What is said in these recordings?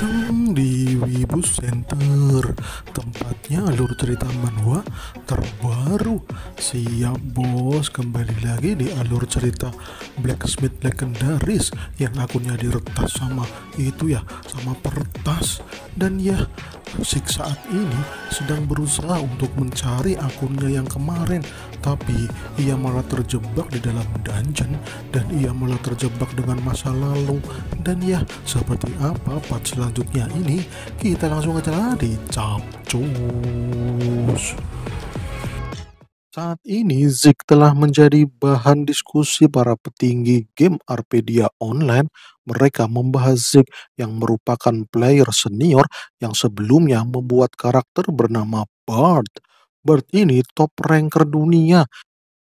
灯里。Bus Center Tempatnya alur cerita manhwa terbaru Siap bos, kembali lagi di alur cerita Blacksmith Legendaris Yang akunnya diretas sama itu ya, sama pertas Dan ya, Sik saat ini sedang berusaha untuk mencari akunnya yang kemarin, tapi ia malah terjebak di dalam dungeon dan ia malah terjebak dengan masa lalu. Dan ya, seperti apa part selanjutnya ini kita langsung aja lah di Capcus. Saat ini Zik telah menjadi bahan diskusi para petinggi game Arpedia Online. Mereka membahas Zik yang merupakan player senior yang sebelumnya membuat karakter bernama Bart. Bart ini top ranker dunia.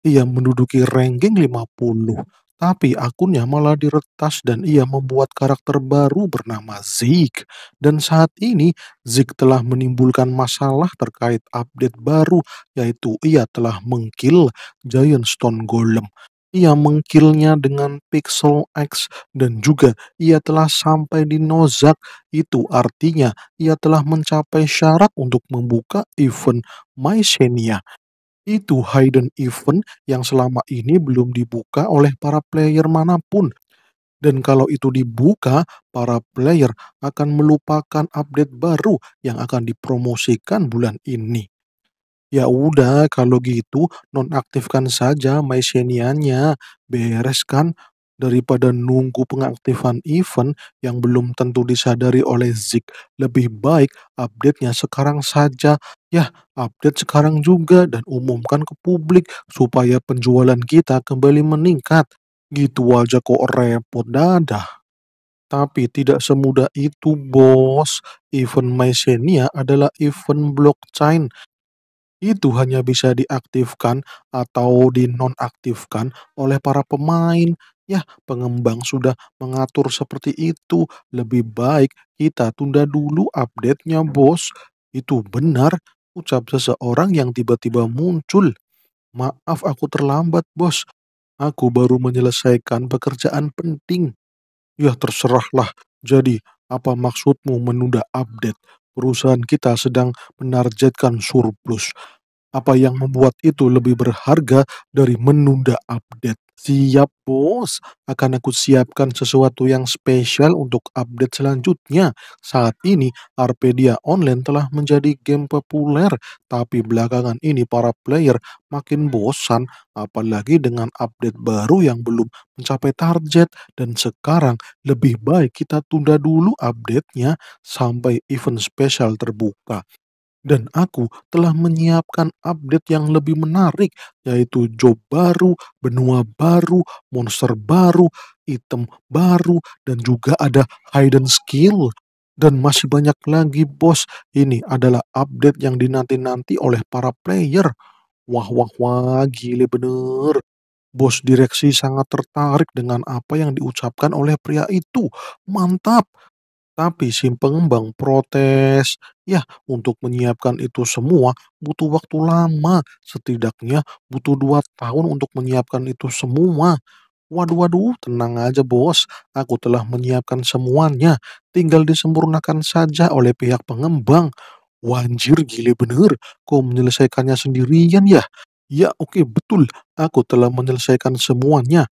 Ia menduduki ranking 50 tapi akunnya malah diretas dan ia membuat karakter baru bernama Zeke. Dan saat ini Zeke telah menimbulkan masalah terkait update baru yaitu ia telah mengkill Giant Stone Golem. Ia mengkillnya dengan Pixel X dan juga ia telah sampai di Nozak. Itu artinya ia telah mencapai syarat untuk membuka event Mycenia. Itu hidden event yang selama ini belum dibuka oleh para player manapun. Dan kalau itu dibuka, para player akan melupakan update baru yang akan dipromosikan bulan ini. Ya udah, kalau gitu nonaktifkan saja Mycenianya, bereskan daripada nunggu pengaktifan event yang belum tentu disadari oleh Zik. Lebih baik update-nya sekarang saja Ya, update sekarang juga dan umumkan ke publik supaya penjualan kita kembali meningkat. Gitu aja kok repot dadah. Tapi tidak semudah itu, bos. Event Mycenia adalah event blockchain. Itu hanya bisa diaktifkan atau dinonaktifkan oleh para pemain. Ya, pengembang sudah mengatur seperti itu. Lebih baik kita tunda dulu update-nya, bos. Itu benar, ucap seseorang yang tiba-tiba muncul. Maaf aku terlambat, bos. Aku baru menyelesaikan pekerjaan penting. Ya terserahlah. Jadi, apa maksudmu menunda update? Perusahaan kita sedang menargetkan surplus. Apa yang membuat itu lebih berharga dari menunda update? Siap bos, akan aku siapkan sesuatu yang spesial untuk update selanjutnya. Saat ini, Arpedia Online telah menjadi game populer, tapi belakangan ini para player makin bosan, apalagi dengan update baru yang belum mencapai target. Dan sekarang, lebih baik kita tunda dulu update-nya sampai event spesial terbuka. Dan aku telah menyiapkan update yang lebih menarik, yaitu job baru, benua baru, monster baru, item baru, dan juga ada hidden skill. Dan masih banyak lagi bos, ini adalah update yang dinanti-nanti oleh para player. Wah wah wah, gile bener. Bos direksi sangat tertarik dengan apa yang diucapkan oleh pria itu. Mantap, tapi si pengembang protes, ya untuk menyiapkan itu semua butuh waktu lama, setidaknya butuh 2 tahun untuk menyiapkan itu semua. Waduh waduh, tenang aja bos, aku telah menyiapkan semuanya, tinggal disempurnakan saja oleh pihak pengembang. Wanjir gile bener, kau menyelesaikannya sendirian ya? Ya oke betul, aku telah menyelesaikan semuanya.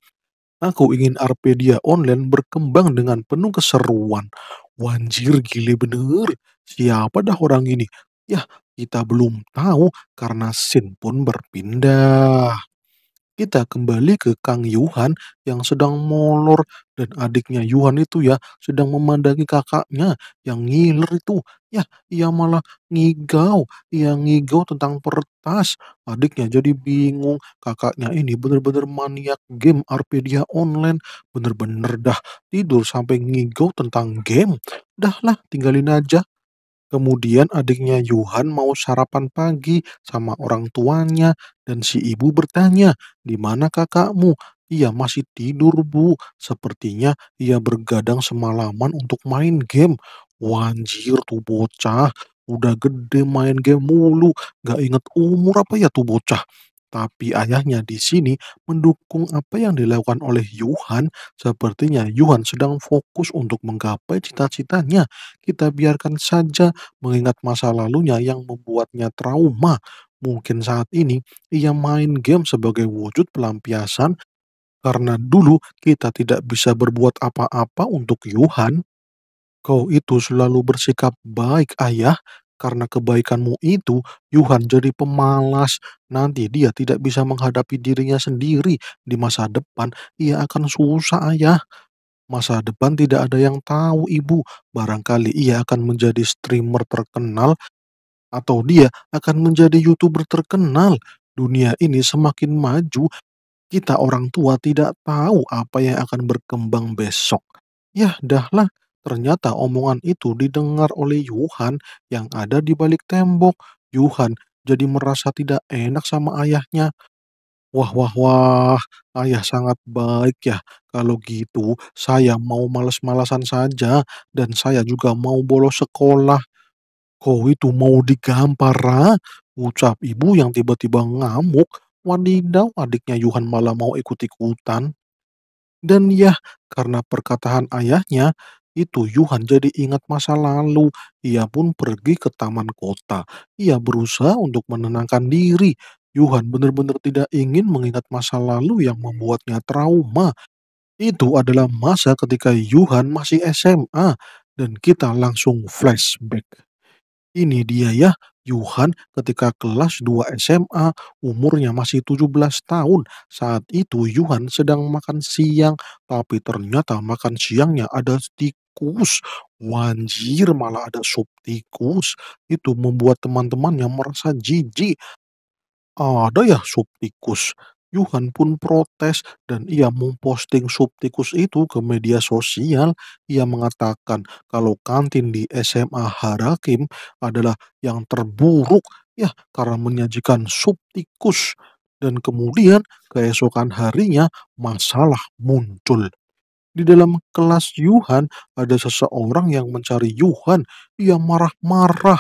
Aku ingin Arpedia Online berkembang dengan penuh keseruan. Wanjir, gile bener. Siapa dah orang ini? Ya, kita belum tahu karena Sin pun berpindah. Kita kembali ke Kang Yuhan yang sedang molor dan adiknya Yuhan itu ya sedang memandangi kakaknya yang ngiler itu Ya, ia malah ngigau, ia ngigau tentang pertas. Adiknya jadi bingung, kakaknya ini bener-bener maniak game Arpedia Online. Bener-bener dah tidur sampai ngigau tentang game. Dah lah, tinggalin aja. Kemudian adiknya Yuhan mau sarapan pagi sama orang tuanya dan si ibu bertanya, "Di mana kakakmu?" Ia masih tidur, Bu. Sepertinya ia bergadang semalaman untuk main game. Wanjir tuh bocah, udah gede main game mulu, gak inget umur apa ya tuh bocah. Tapi ayahnya di sini mendukung apa yang dilakukan oleh Yuhan. Sepertinya Yuhan sedang fokus untuk menggapai cita-citanya. Kita biarkan saja mengingat masa lalunya yang membuatnya trauma. Mungkin saat ini ia main game sebagai wujud pelampiasan karena dulu kita tidak bisa berbuat apa-apa untuk Yuhan. Kau itu selalu bersikap baik, Ayah. Karena kebaikanmu itu, Yuhan jadi pemalas. Nanti dia tidak bisa menghadapi dirinya sendiri. Di masa depan, ia akan susah, Ayah. Masa depan tidak ada yang tahu, Ibu. Barangkali ia akan menjadi streamer terkenal atau dia akan menjadi YouTuber terkenal. Dunia ini semakin maju. Kita orang tua tidak tahu apa yang akan berkembang besok. Yah, dahlah. Ternyata omongan itu didengar oleh Yuhan yang ada di balik tembok. Yuhan jadi merasa tidak enak sama ayahnya. Wah, wah, wah, ayah sangat baik ya. Kalau gitu, saya mau males-malasan saja dan saya juga mau bolos sekolah. Kau itu mau digampar, ha? Ucap ibu yang tiba-tiba ngamuk. Wadidaw, adiknya Yuhan malah mau ikut-ikutan. Dan ya, karena perkataan ayahnya, itu Yuhan jadi ingat masa lalu. Ia pun pergi ke taman kota. Ia berusaha untuk menenangkan diri. Yuhan benar-benar tidak ingin mengingat masa lalu yang membuatnya trauma. Itu adalah masa ketika Yuhan masih SMA dan kita langsung flashback. Ini dia ya, Yuhan ketika kelas 2 SMA, umurnya masih 17 tahun. Saat itu Yuhan sedang makan siang, tapi ternyata makan siangnya ada di tikus wanjir malah ada tikus itu membuat teman teman yang merasa jijik. Ada ya tikus Yuhan pun protes dan ia memposting tikus itu ke media sosial. Ia mengatakan kalau kantin di SMA Harakim adalah yang terburuk ya karena menyajikan tikus. dan kemudian keesokan harinya masalah muncul. Di dalam kelas Yuhan, ada seseorang yang mencari Yuhan. Ia marah-marah.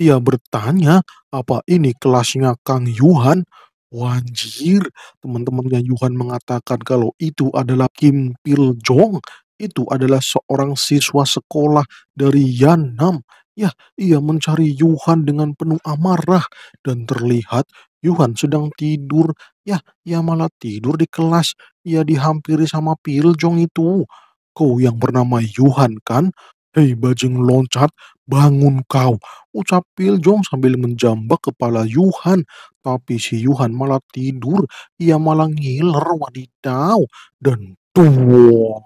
Ia bertanya, apa ini kelasnya Kang Yuhan? Wanjir, teman-temannya Yuhan mengatakan kalau itu adalah Kim Pil Jong. Itu adalah seorang siswa sekolah dari Yanam. Ya, ia mencari Yuhan dengan penuh amarah dan terlihat Yuhan sedang tidur. Ya, ia malah tidur di kelas. Ia dihampiri sama Piljong itu. Kau yang bernama Yuhan kan? Hei bajing loncat, bangun kau. Ucap Piljong sambil menjambak kepala Yuhan. Tapi si Yuhan malah tidur. Ia malah ngiler wadidaw. Dan tua.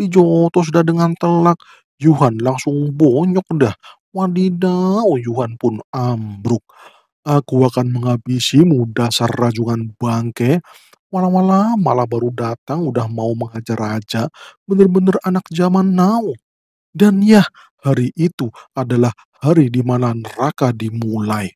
Dijotos dah dengan telak. Yuhan langsung bonyok dah. Wadidaw, Yuhan pun ambruk. Aku akan menghabisimu dasar rajungan bangke. Malah-malah malah baru datang udah mau mengajar aja. Bener-bener anak zaman now. Dan ya, hari itu adalah hari di mana neraka dimulai.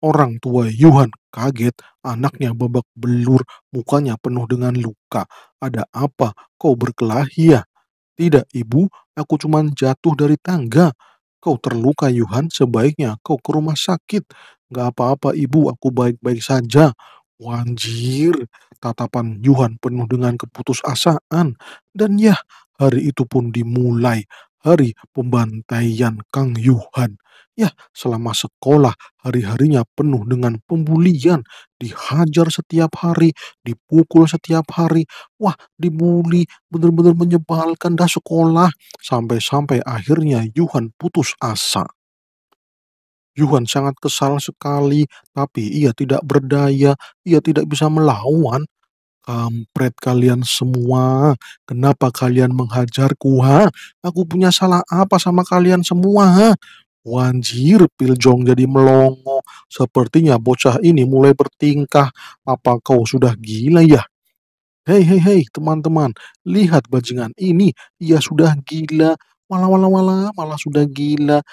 Orang tua Yuhan kaget, anaknya babak belur, mukanya penuh dengan luka. Ada apa? Kau berkelahi ya? Tidak, ibu, aku cuma jatuh dari tangga. Kau terluka, Yuhan, sebaiknya kau ke rumah sakit. Gak apa-apa, ibu, aku baik-baik saja. Wanjir, tatapan Yuhan penuh dengan keputusasaan. Dan ya, hari itu pun dimulai. Hari pembantaian Kang Yuhan. Ya, selama sekolah hari-harinya penuh dengan pembulian. Dihajar setiap hari, dipukul setiap hari. Wah, dibully, benar-benar menyebalkan dah sekolah. Sampai-sampai akhirnya Yuhan putus asa. Yuhan sangat kesal sekali, tapi ia tidak berdaya, ia tidak bisa melawan. Kampret kalian semua, kenapa kalian menghajarku ha? Aku punya salah apa sama kalian semua ha? Wanjir, Piljong jadi melongo. Sepertinya bocah ini mulai bertingkah. Apa kau sudah gila ya? Hei, hei, hei, teman-teman. Lihat bajingan ini, ia sudah gila. Malah, malah, malah, malah sudah gila.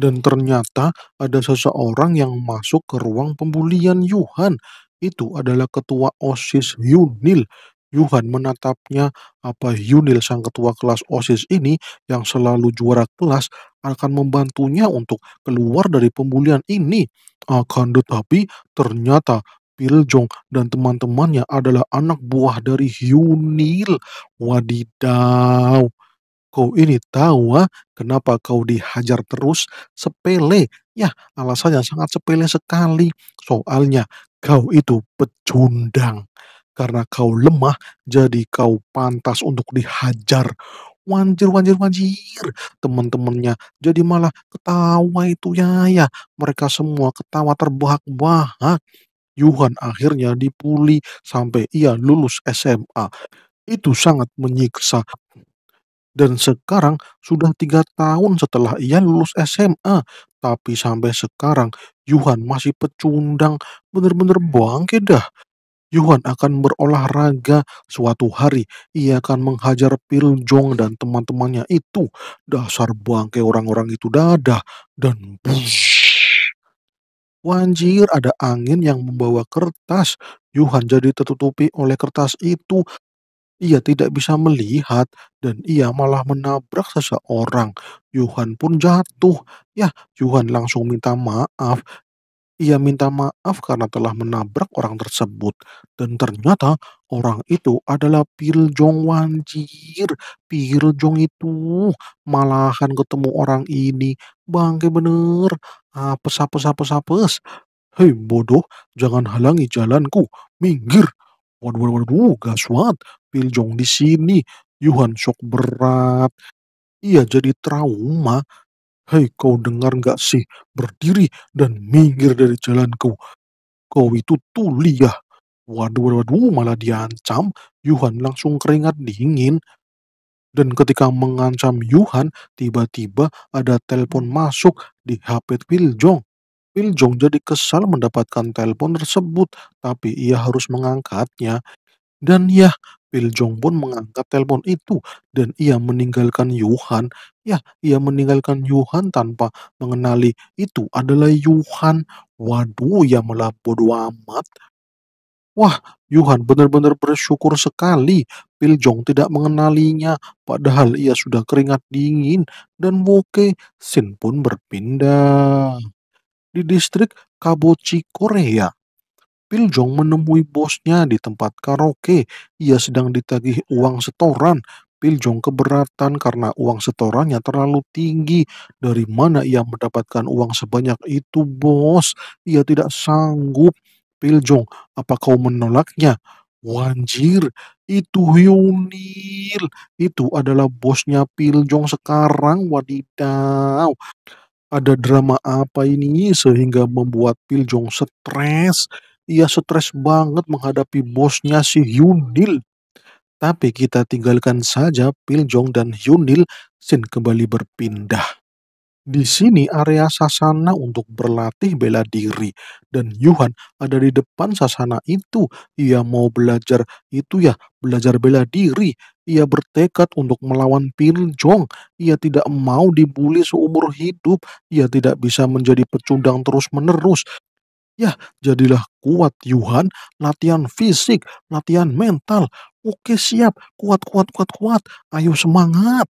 Dan ternyata ada seseorang yang masuk ke ruang pembulian Yuhan. Itu adalah ketua OSIS Yunil. Yuhan menatapnya apa Yunil sang ketua kelas OSIS ini yang selalu juara kelas akan membantunya untuk keluar dari pembulian ini. Akan tetapi ternyata Piljong dan teman-temannya adalah anak buah dari Yunil. Wadidaw, Kau ini tahu ah, kenapa kau dihajar terus? Sepele. Ya, alasannya sangat sepele sekali. Soalnya kau itu pecundang. Karena kau lemah, jadi kau pantas untuk dihajar. Wanjir, wanjir, wanjir. Teman-temannya jadi malah ketawa itu ya ya. Mereka semua ketawa terbahak-bahak. Yuhan akhirnya dipuli sampai ia lulus SMA. Itu sangat menyiksa dan sekarang sudah tiga tahun setelah ia lulus SMA, tapi sampai sekarang Yuhan masih pecundang, bener-bener bangke dah. Yuhan akan berolahraga suatu hari. Ia akan menghajar Pil Jong dan teman-temannya itu. Dasar buang ke orang-orang itu dadah. Dan bush. Wanjir ada angin yang membawa kertas. Yuhan jadi tertutupi oleh kertas itu ia tidak bisa melihat dan ia malah menabrak seseorang. Yuhan pun jatuh. Ya, Yuhan langsung minta maaf. Ia minta maaf karena telah menabrak orang tersebut. Dan ternyata orang itu adalah Piljong Wanjir. Piljong itu malahan ketemu orang ini. Bangke bener. Apes, apes, apes, apes. Hei bodoh, jangan halangi jalanku. Minggir. Waduh, waduh, waduh, gaswat. Piljong di sini. Yuhan shock berat. Ia jadi trauma. Hei kau dengar gak sih? Berdiri dan minggir dari jalanku. Kau itu tuli ya. Waduh, waduh, waduh, malah diancam. Yuhan langsung keringat dingin. Dan ketika mengancam Yuhan, tiba-tiba ada telepon masuk di HP Piljong. Piljong jadi kesal mendapatkan telepon tersebut, tapi ia harus mengangkatnya. Dan ya, Jong pun mengangkat telepon itu dan ia meninggalkan Yuhan. Ya, ia meninggalkan Yuhan tanpa mengenali itu adalah Yuhan. Waduh, ia malah bodoh amat. Wah, Yuhan benar-benar bersyukur sekali Jong tidak mengenalinya, padahal ia sudah keringat dingin dan Woke Sin pun berpindah. Di distrik Kabochi, Korea, Jong menemui bosnya di tempat karaoke. Ia sedang ditagih uang setoran. Jong keberatan karena uang setorannya terlalu tinggi. Dari mana ia mendapatkan uang sebanyak itu, bos? Ia tidak sanggup. Jong, apa kau menolaknya? Wanjir, itu Hyunil. Itu adalah bosnya Jong sekarang, wadidaw. Ada drama apa ini sehingga membuat Piljong stres? Ia stres banget menghadapi bosnya si Hyunil. Tapi kita tinggalkan saja Piljong dan Hyunil, Sin kembali berpindah. Di sini area sasana untuk berlatih bela diri dan Yuhan ada di depan sasana itu. Ia mau belajar itu ya, belajar bela diri. Ia bertekad untuk melawan Piljong. Ia tidak mau dibully seumur hidup. Ia tidak bisa menjadi pecundang terus-menerus. Ya, jadilah kuat Yuhan, latihan fisik, latihan mental. Oke siap, kuat, kuat, kuat, kuat. Ayo semangat.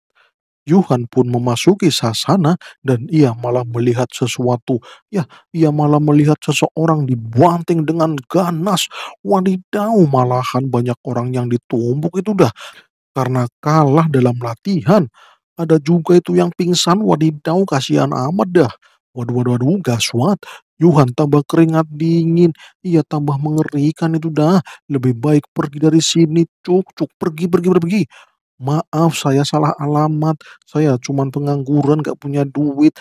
Yuhan pun memasuki sasana dan ia malah melihat sesuatu. Ya, ia malah melihat seseorang dibanting dengan ganas. Wadidau malahan banyak orang yang ditumbuk itu dah. Karena kalah dalam latihan. Ada juga itu yang pingsan wadidau kasihan amat dah. Waduh, waduh, waduh, gaswat. Yuhan tambah keringat dingin. Ia tambah mengerikan itu dah. Lebih baik pergi dari sini. Cuk, cuk, pergi, pergi, pergi. Maaf, saya salah alamat. Saya cuma pengangguran, gak punya duit.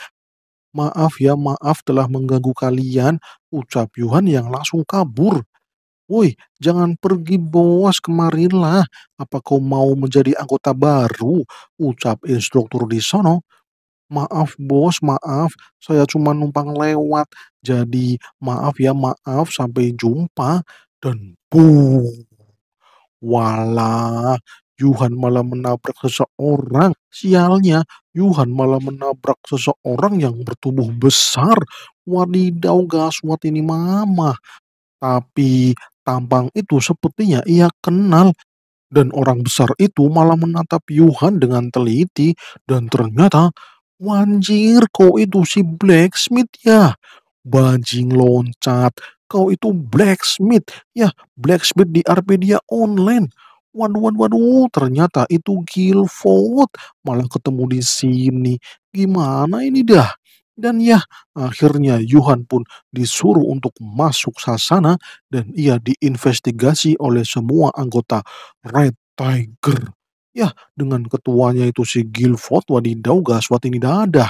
Maaf ya, maaf telah mengganggu kalian. Ucap Yuhan yang langsung kabur. Woi, jangan pergi bos, kemarinlah, Apa kau mau menjadi anggota baru? Ucap instruktur di sono. "Maaf Bos, maaf, saya cuma numpang lewat. Jadi maaf ya, maaf, sampai jumpa." Dan Walah, Yuhan malah menabrak seseorang. Sialnya, Yuhan malah menabrak seseorang yang bertubuh besar. Wadidaw gaswat ini mama. Tapi tampang itu sepertinya ia kenal. Dan orang besar itu malah menatap Yuhan dengan teliti dan ternyata Wanjir, kau itu si blacksmith ya? Bajing loncat, kau itu blacksmith ya? Blacksmith di Arpedia Online. Waduh, waduh, waduh, ternyata itu Guildford malah ketemu di sini. Gimana ini dah? Dan ya, akhirnya Yuhan pun disuruh untuk masuk sasana dan ia diinvestigasi oleh semua anggota Red Tiger. Ya, dengan ketuanya itu si Guilford, wadidaw gaswat ini dadah.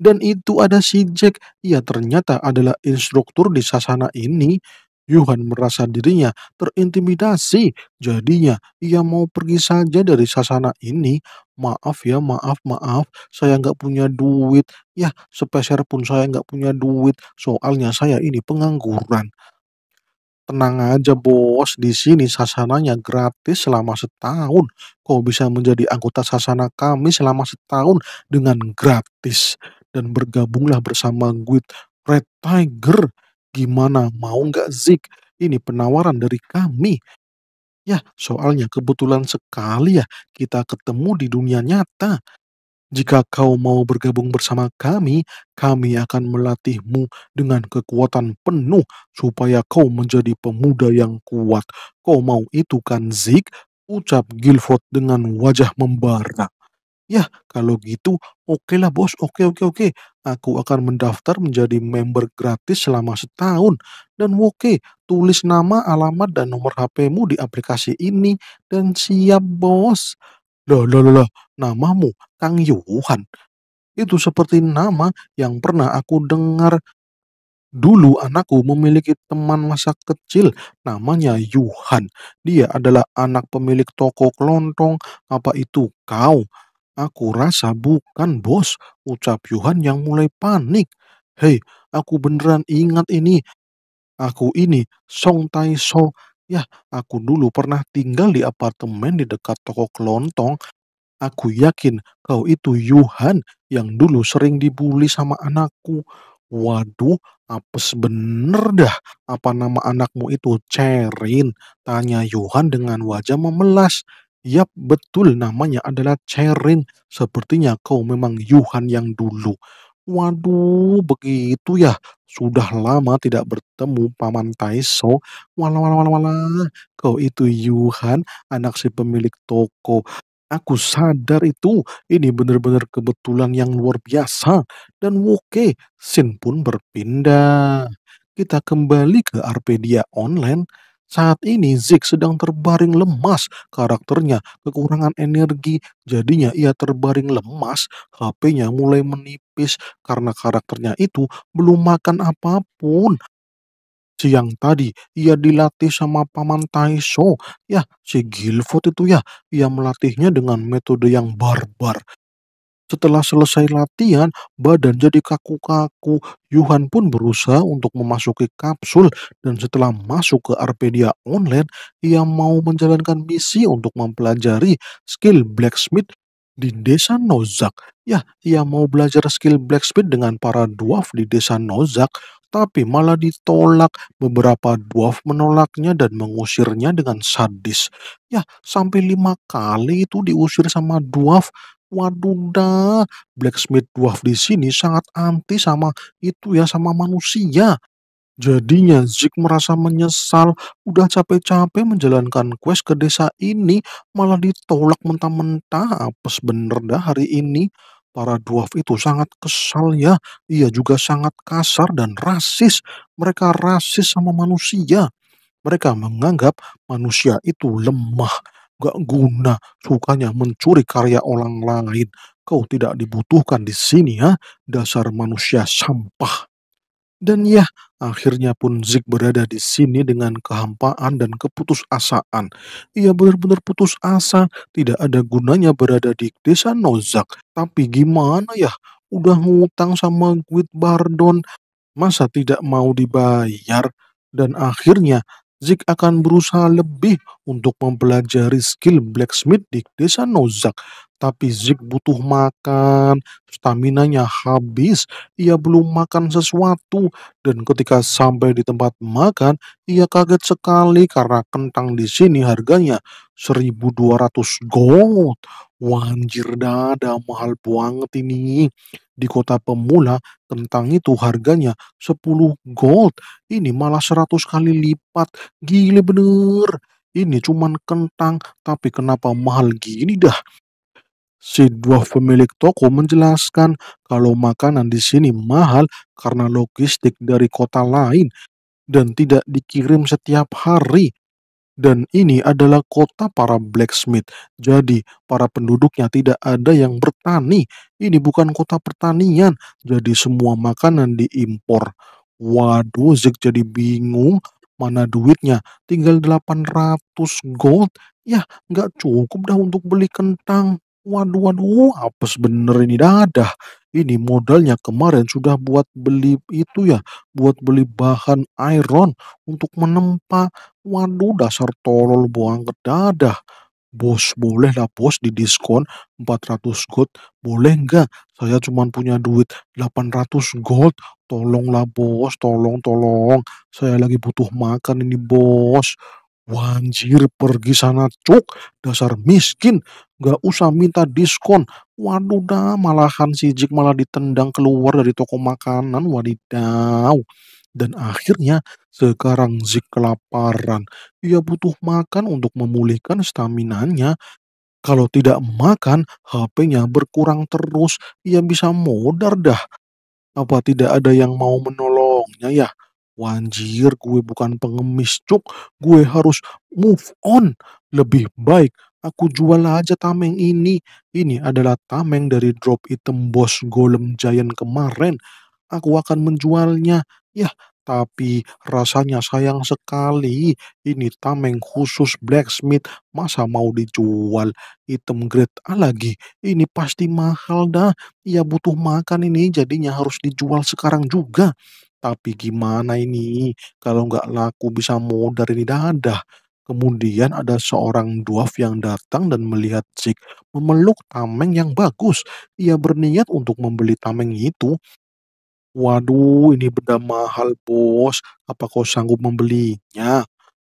Dan itu ada si Jack, ya ternyata adalah instruktur di sasana ini. Yuhan merasa dirinya terintimidasi, jadinya ia mau pergi saja dari sasana ini. Maaf ya, maaf, maaf, saya nggak punya duit. Ya, sepeser pun saya nggak punya duit, soalnya saya ini pengangguran. Tenang aja bos, di sini sasananya gratis selama setahun. Kau bisa menjadi anggota sasana kami selama setahun dengan gratis. Dan bergabunglah bersama Guild Red Tiger. Gimana, mau nggak Zik? Ini penawaran dari kami. Ya, soalnya kebetulan sekali ya kita ketemu di dunia nyata. Jika kau mau bergabung bersama kami, kami akan melatihmu dengan kekuatan penuh supaya kau menjadi pemuda yang kuat. Kau mau itu kan, Zik? Ucap Guilford dengan wajah membara. Ya, kalau gitu, okelah lah, bos, oke oke oke. Aku akan mendaftar menjadi member gratis selama setahun. Dan oke, tulis nama, alamat, dan nomor HP-mu di aplikasi ini. Dan siap bos. Lah, loh, loh, loh, namamu Kang Yuhan. Itu seperti nama yang pernah aku dengar. Dulu anakku memiliki teman masa kecil namanya Yuhan. Dia adalah anak pemilik toko kelontong. Apa itu kau? Aku rasa bukan bos, ucap Yuhan yang mulai panik. Hei, aku beneran ingat ini. Aku ini Song Tai So. Ya, aku dulu pernah tinggal di apartemen di dekat toko kelontong Aku yakin kau itu Yuhan yang dulu sering dibully sama anakku. Waduh, apes bener dah. Apa nama anakmu itu Cherin? Tanya Yuhan dengan wajah memelas. Yap, betul namanya adalah Cherin. Sepertinya kau memang Yuhan yang dulu. Waduh, begitu ya. Sudah lama tidak bertemu Paman Taiso. Walah, walah, walah, walah. Kau itu Yuhan, anak si pemilik toko. Aku sadar itu, ini benar-benar kebetulan yang luar biasa. Dan oke, sin pun berpindah. Kita kembali ke Arpedia Online. Saat ini zik sedang terbaring lemas karakternya kekurangan energi jadinya ia terbaring lemas HP-nya mulai menipis karena karakternya itu belum makan apapun Siang tadi ia dilatih sama paman Taiso, ya si Gilford itu ya, ia melatihnya dengan metode yang barbar. Setelah selesai latihan, badan jadi kaku-kaku. Yuhan pun berusaha untuk memasuki kapsul dan setelah masuk ke Arpedia Online, ia mau menjalankan misi untuk mempelajari skill blacksmith di desa Nozak. Ya, ia mau belajar skill blacksmith dengan para dwarf di desa Nozak tapi malah ditolak. Beberapa dwarf menolaknya dan mengusirnya dengan sadis. Ya, sampai lima kali itu diusir sama dwarf. Waduh dah, blacksmith dwarf di sini sangat anti sama itu ya, sama manusia. Jadinya Zik merasa menyesal, udah capek-capek menjalankan quest ke desa ini, malah ditolak mentah-mentah, apes bener dah hari ini. Para dwarf itu sangat kesal ya. Ia juga sangat kasar dan rasis. Mereka rasis sama manusia. Mereka menganggap manusia itu lemah, gak guna, sukanya mencuri karya orang lain. Kau tidak dibutuhkan di sini ya, dasar manusia sampah. Dan ya, akhirnya pun Zik berada di sini dengan kehampaan dan keputusasaan. Ia benar-benar putus asa, tidak ada gunanya berada di desa Nozak. Tapi gimana ya, udah ngutang sama Guit Bardon, masa tidak mau dibayar? Dan akhirnya Zik akan berusaha lebih untuk mempelajari skill blacksmith di desa Nozak tapi Zik butuh makan, staminanya habis, ia belum makan sesuatu, dan ketika sampai di tempat makan, ia kaget sekali karena kentang di sini harganya 1200 gold. Wanjir dada mahal banget ini. Di kota pemula, kentang itu harganya 10 gold. Ini malah 100 kali lipat. Gile bener. Ini cuman kentang, tapi kenapa mahal gini dah? Si dua pemilik toko menjelaskan kalau makanan di sini mahal karena logistik dari kota lain dan tidak dikirim setiap hari. Dan ini adalah kota para blacksmith, jadi para penduduknya tidak ada yang bertani. Ini bukan kota pertanian, jadi semua makanan diimpor. Waduh, Zik jadi bingung mana duitnya tinggal 800 gold ya nggak cukup dah untuk beli kentang Waduh waduh, apes bener ini dadah. Ini modalnya kemarin sudah buat beli itu ya, buat beli bahan iron untuk menempa. Waduh, dasar tolol buang ke dadah. "Bos, boleh lah Bos di empat 400 gold, boleh enggak Saya cuma punya duit 800 gold. Tolonglah Bos, tolong tolong. Saya lagi butuh makan ini Bos." Wanjir pergi sana cuk, dasar miskin, gak usah minta diskon. Waduh dah, malahan si Jik malah ditendang keluar dari toko makanan, wadidaw. Dan akhirnya sekarang Zik kelaparan. Ia butuh makan untuk memulihkan staminanya. Kalau tidak makan, HP-nya berkurang terus. Ia bisa modar dah. Apa tidak ada yang mau menolongnya ya? Wanjir, gue bukan pengemis, cuk. Gue harus move on. Lebih baik aku jual aja tameng ini. Ini adalah tameng dari drop item bos golem giant kemarin. Aku akan menjualnya. Ya, tapi rasanya sayang sekali. Ini tameng khusus blacksmith. Masa mau dijual? Item grade A lagi. Ini pasti mahal dah. Ia butuh makan ini jadinya harus dijual sekarang juga. Tapi gimana ini, kalau nggak laku bisa modar ini dadah. Kemudian ada seorang Duaf yang datang dan melihat Zik memeluk tameng yang bagus. Ia berniat untuk membeli tameng itu. Waduh, ini benda mahal, bos. Apa kau sanggup membelinya?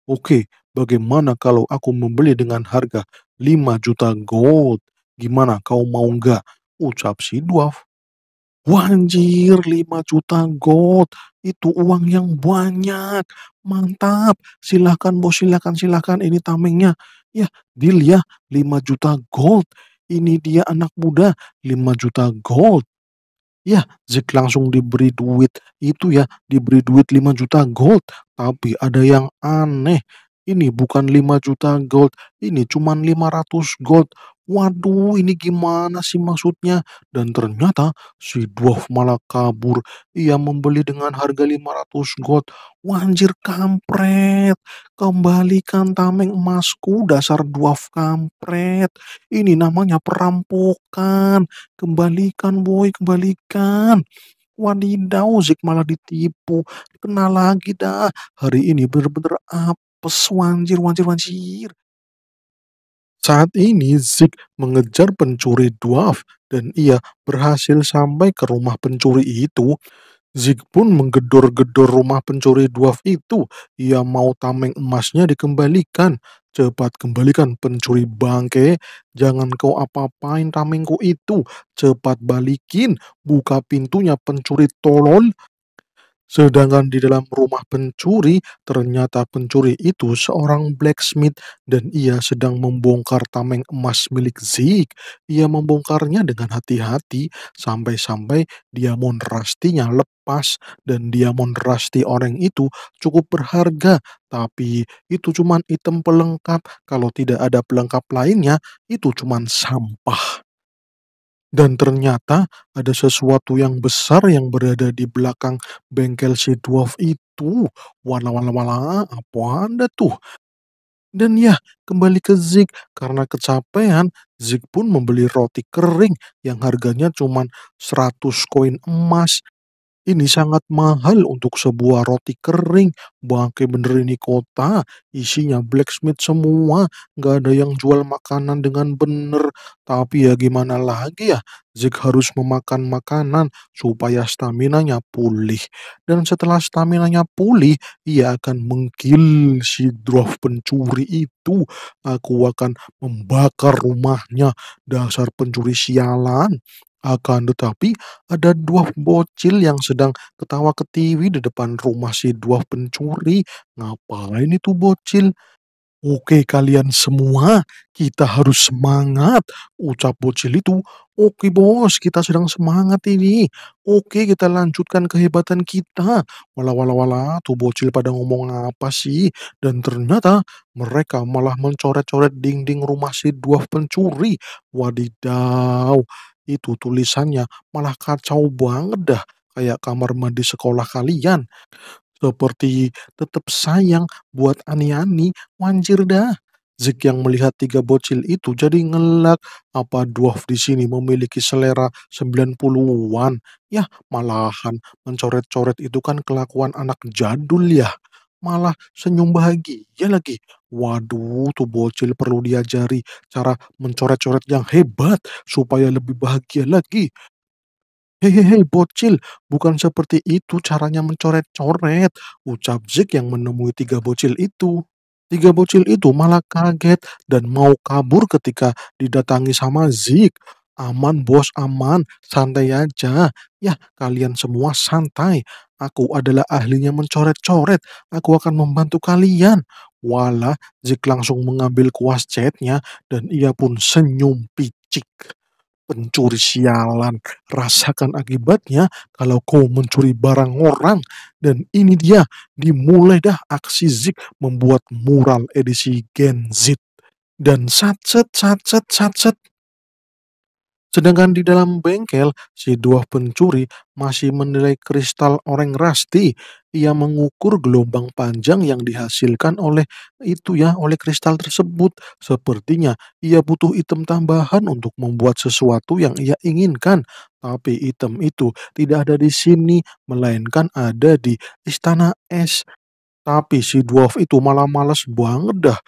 Oke, bagaimana kalau aku membeli dengan harga 5 juta gold? Gimana, kau mau nggak? Ucap si Duaf. Wanjir 5 juta gold. Itu uang yang banyak. Mantap. Silahkan bos, silahkan, silahkan. Ini tamengnya. Ya, deal ya. 5 juta gold. Ini dia anak muda. 5 juta gold. Ya, Zik langsung diberi duit. Itu ya, diberi duit 5 juta gold. Tapi ada yang aneh. Ini bukan 5 juta gold. Ini cuma 500 gold. Waduh, ini gimana sih maksudnya? Dan ternyata si dwarf malah kabur. Ia membeli dengan harga 500 gold. Wanjir kampret. Kembalikan tameng emasku dasar dwarf kampret. Ini namanya perampokan. Kembalikan boy, kembalikan. Wadidaw, Zik malah ditipu. Kenal lagi dah. Hari ini bener-bener apes. Wanjir, wanjir, wanjir. Saat ini Zik mengejar pencuri dwarf dan ia berhasil sampai ke rumah pencuri itu. Zik pun menggedor-gedor rumah pencuri dwarf itu. Ia mau tameng emasnya dikembalikan. Cepat kembalikan pencuri bangke. Jangan kau apa-apain tamengku itu. Cepat balikin. Buka pintunya pencuri tolol. Sedangkan di dalam rumah pencuri, ternyata pencuri itu seorang blacksmith dan ia sedang membongkar tameng emas milik Zeke. Ia membongkarnya dengan hati-hati sampai-sampai diamond rastinya lepas dan diamond rasti orang itu cukup berharga. Tapi itu cuman item pelengkap, kalau tidak ada pelengkap lainnya itu cuman sampah. Dan ternyata ada sesuatu yang besar yang berada di belakang bengkel si dwarf itu. Wala-wala-wala, apa anda tuh? Dan ya, kembali ke Zig. Karena kecapean, Zig pun membeli roti kering yang harganya cuma 100 koin emas. Ini sangat mahal untuk sebuah roti kering. Bangke bener ini kota, isinya blacksmith semua. Gak ada yang jual makanan dengan bener. Tapi ya gimana lagi ya, Zeke harus memakan makanan supaya staminanya pulih. Dan setelah staminanya pulih, ia akan menggil si dwarf pencuri itu. Aku akan membakar rumahnya, dasar pencuri sialan. Akan tetapi, ada dua bocil yang sedang ketawa ke TV di depan rumah si dua pencuri. Ngapain itu bocil? Oke kalian semua, kita harus semangat, ucap bocil itu. Oke bos, kita sedang semangat ini. Oke kita lanjutkan kehebatan kita. Wala wala wala, tuh bocil pada ngomong apa sih? Dan ternyata mereka malah mencoret-coret dinding rumah si dua pencuri. Wadidaw, itu tulisannya malah kacau banget dah, kayak kamar mandi sekolah kalian. Seperti tetep sayang buat Ani-ani, wanjir dah. Zik yang melihat tiga bocil itu jadi ngelak. Apa Dwarf di sini memiliki selera 90-an? ya malahan mencoret-coret itu kan kelakuan anak jadul ya malah senyum bahagia lagi. Waduh, tuh bocil perlu diajari cara mencoret-coret yang hebat supaya lebih bahagia lagi. Hehehe, bocil, bukan seperti itu caranya mencoret-coret. Ucap Zik yang menemui tiga bocil itu. Tiga bocil itu malah kaget dan mau kabur ketika didatangi sama Zik. Aman bos, aman. Santai aja. ya kalian semua santai. Aku adalah ahlinya mencoret-coret. Aku akan membantu kalian. Walah, Zik langsung mengambil kuas catnya dan ia pun senyum picik. Pencuri sialan, rasakan akibatnya kalau kau mencuri barang orang. Dan ini dia, dimulai dah aksi Zik membuat mural edisi Gen Z. Dan satset, satset, satset, Sedangkan di dalam bengkel, si dua pencuri masih menilai kristal orang rasti. Ia mengukur gelombang panjang yang dihasilkan oleh itu ya, oleh kristal tersebut. Sepertinya ia butuh item tambahan untuk membuat sesuatu yang ia inginkan. Tapi item itu tidak ada di sini, melainkan ada di istana es. Tapi si dwarf itu malah males banget dah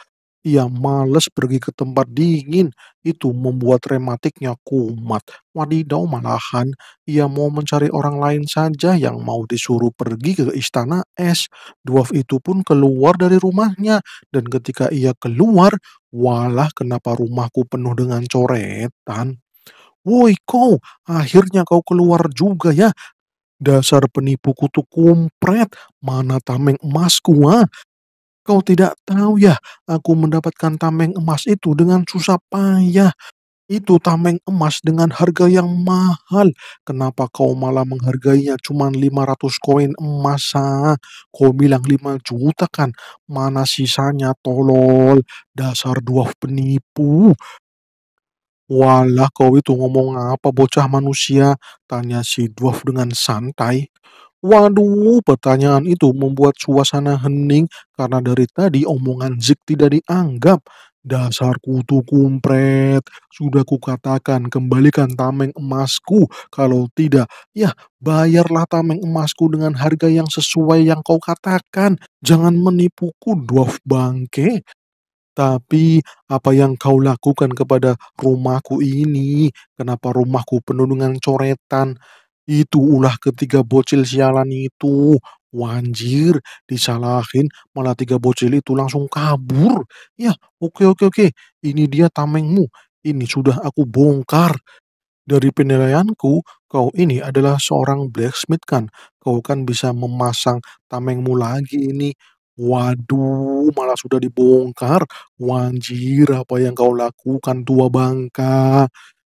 ia males pergi ke tempat dingin. Itu membuat rematiknya kumat. Wadidau malahan, ia mau mencari orang lain saja yang mau disuruh pergi ke istana es. Dwarf itu pun keluar dari rumahnya. Dan ketika ia keluar, walah kenapa rumahku penuh dengan coretan. Woi kau, akhirnya kau keluar juga ya. Dasar penipu kutu kumpret, mana tameng emasku ah? Kau tidak tahu ya, aku mendapatkan tameng emas itu dengan susah payah. Itu tameng emas dengan harga yang mahal. Kenapa kau malah menghargainya cuma 500 koin emas? Ha? Kau bilang 5 juta kan? Mana sisanya tolol? Dasar dua penipu. Walah kau itu ngomong apa bocah manusia? Tanya si dwarf dengan santai. Waduh, pertanyaan itu membuat suasana hening karena dari tadi omongan Zik tidak dianggap. Dasar kutu kumpret, sudah kukatakan kembalikan tameng emasku. Kalau tidak, ya bayarlah tameng emasku dengan harga yang sesuai yang kau katakan. Jangan menipuku, dwarf bangke. Tapi apa yang kau lakukan kepada rumahku ini? Kenapa rumahku penuh dengan coretan? Itu ulah ketiga bocil sialan itu. Wanjir, disalahin malah tiga bocil itu langsung kabur. Ya, oke oke oke. Ini dia tamengmu. Ini sudah aku bongkar. Dari penilaianku, kau ini adalah seorang blacksmith kan. Kau kan bisa memasang tamengmu lagi ini. Waduh, malah sudah dibongkar. Wanjir, apa yang kau lakukan tua bangka?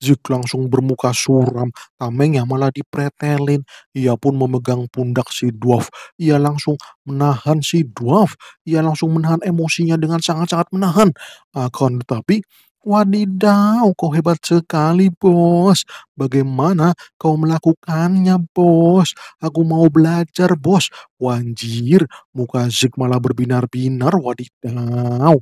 Zik langsung bermuka suram. Tamengnya malah dipretelin. Ia pun memegang pundak si Dwarf. Ia langsung menahan si Dwarf. Ia langsung menahan emosinya dengan sangat-sangat menahan. Akan tetapi Wadidaw, kau hebat sekali, bos. Bagaimana kau melakukannya, bos? Aku mau belajar, bos. Wanjir, muka Zik malah berbinar-binar, wadidaw.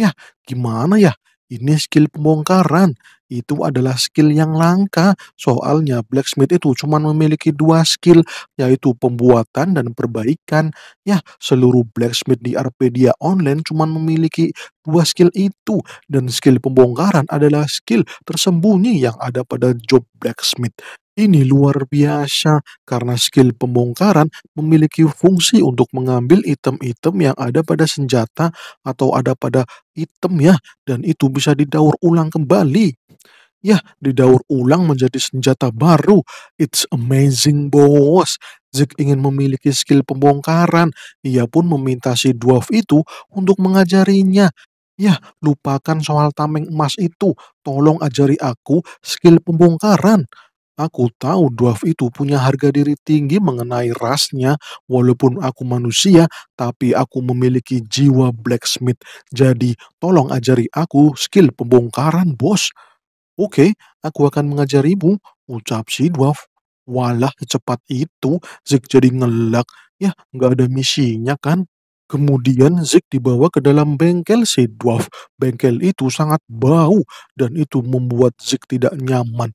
Ya, gimana ya? Ini skill pembongkaran. Itu adalah skill yang langka. Soalnya blacksmith itu cuma memiliki dua skill, yaitu pembuatan dan perbaikan. Ya, seluruh blacksmith di Arpedia Online cuma memiliki dua skill itu. Dan skill pembongkaran adalah skill tersembunyi yang ada pada job blacksmith. Ini luar biasa karena skill pembongkaran memiliki fungsi untuk mengambil item-item yang ada pada senjata atau ada pada item ya dan itu bisa didaur ulang kembali. Ya, didaur ulang menjadi senjata baru. It's amazing, bos. Zeke ingin memiliki skill pembongkaran. Ia pun meminta si dwarf itu untuk mengajarinya. Ya, lupakan soal tameng emas itu. Tolong ajari aku skill pembongkaran. Aku tahu dwarf itu punya harga diri tinggi mengenai rasnya, walaupun aku manusia, tapi aku memiliki jiwa blacksmith. Jadi, tolong ajari aku skill pembongkaran, bos. Oke, aku akan mengajarimu, ucap si Dwarf. Walah cepat itu, Zik jadi ngelak. Ya, nggak ada misinya kan? Kemudian Zik dibawa ke dalam bengkel si Dwarf. Bengkel itu sangat bau dan itu membuat Zik tidak nyaman.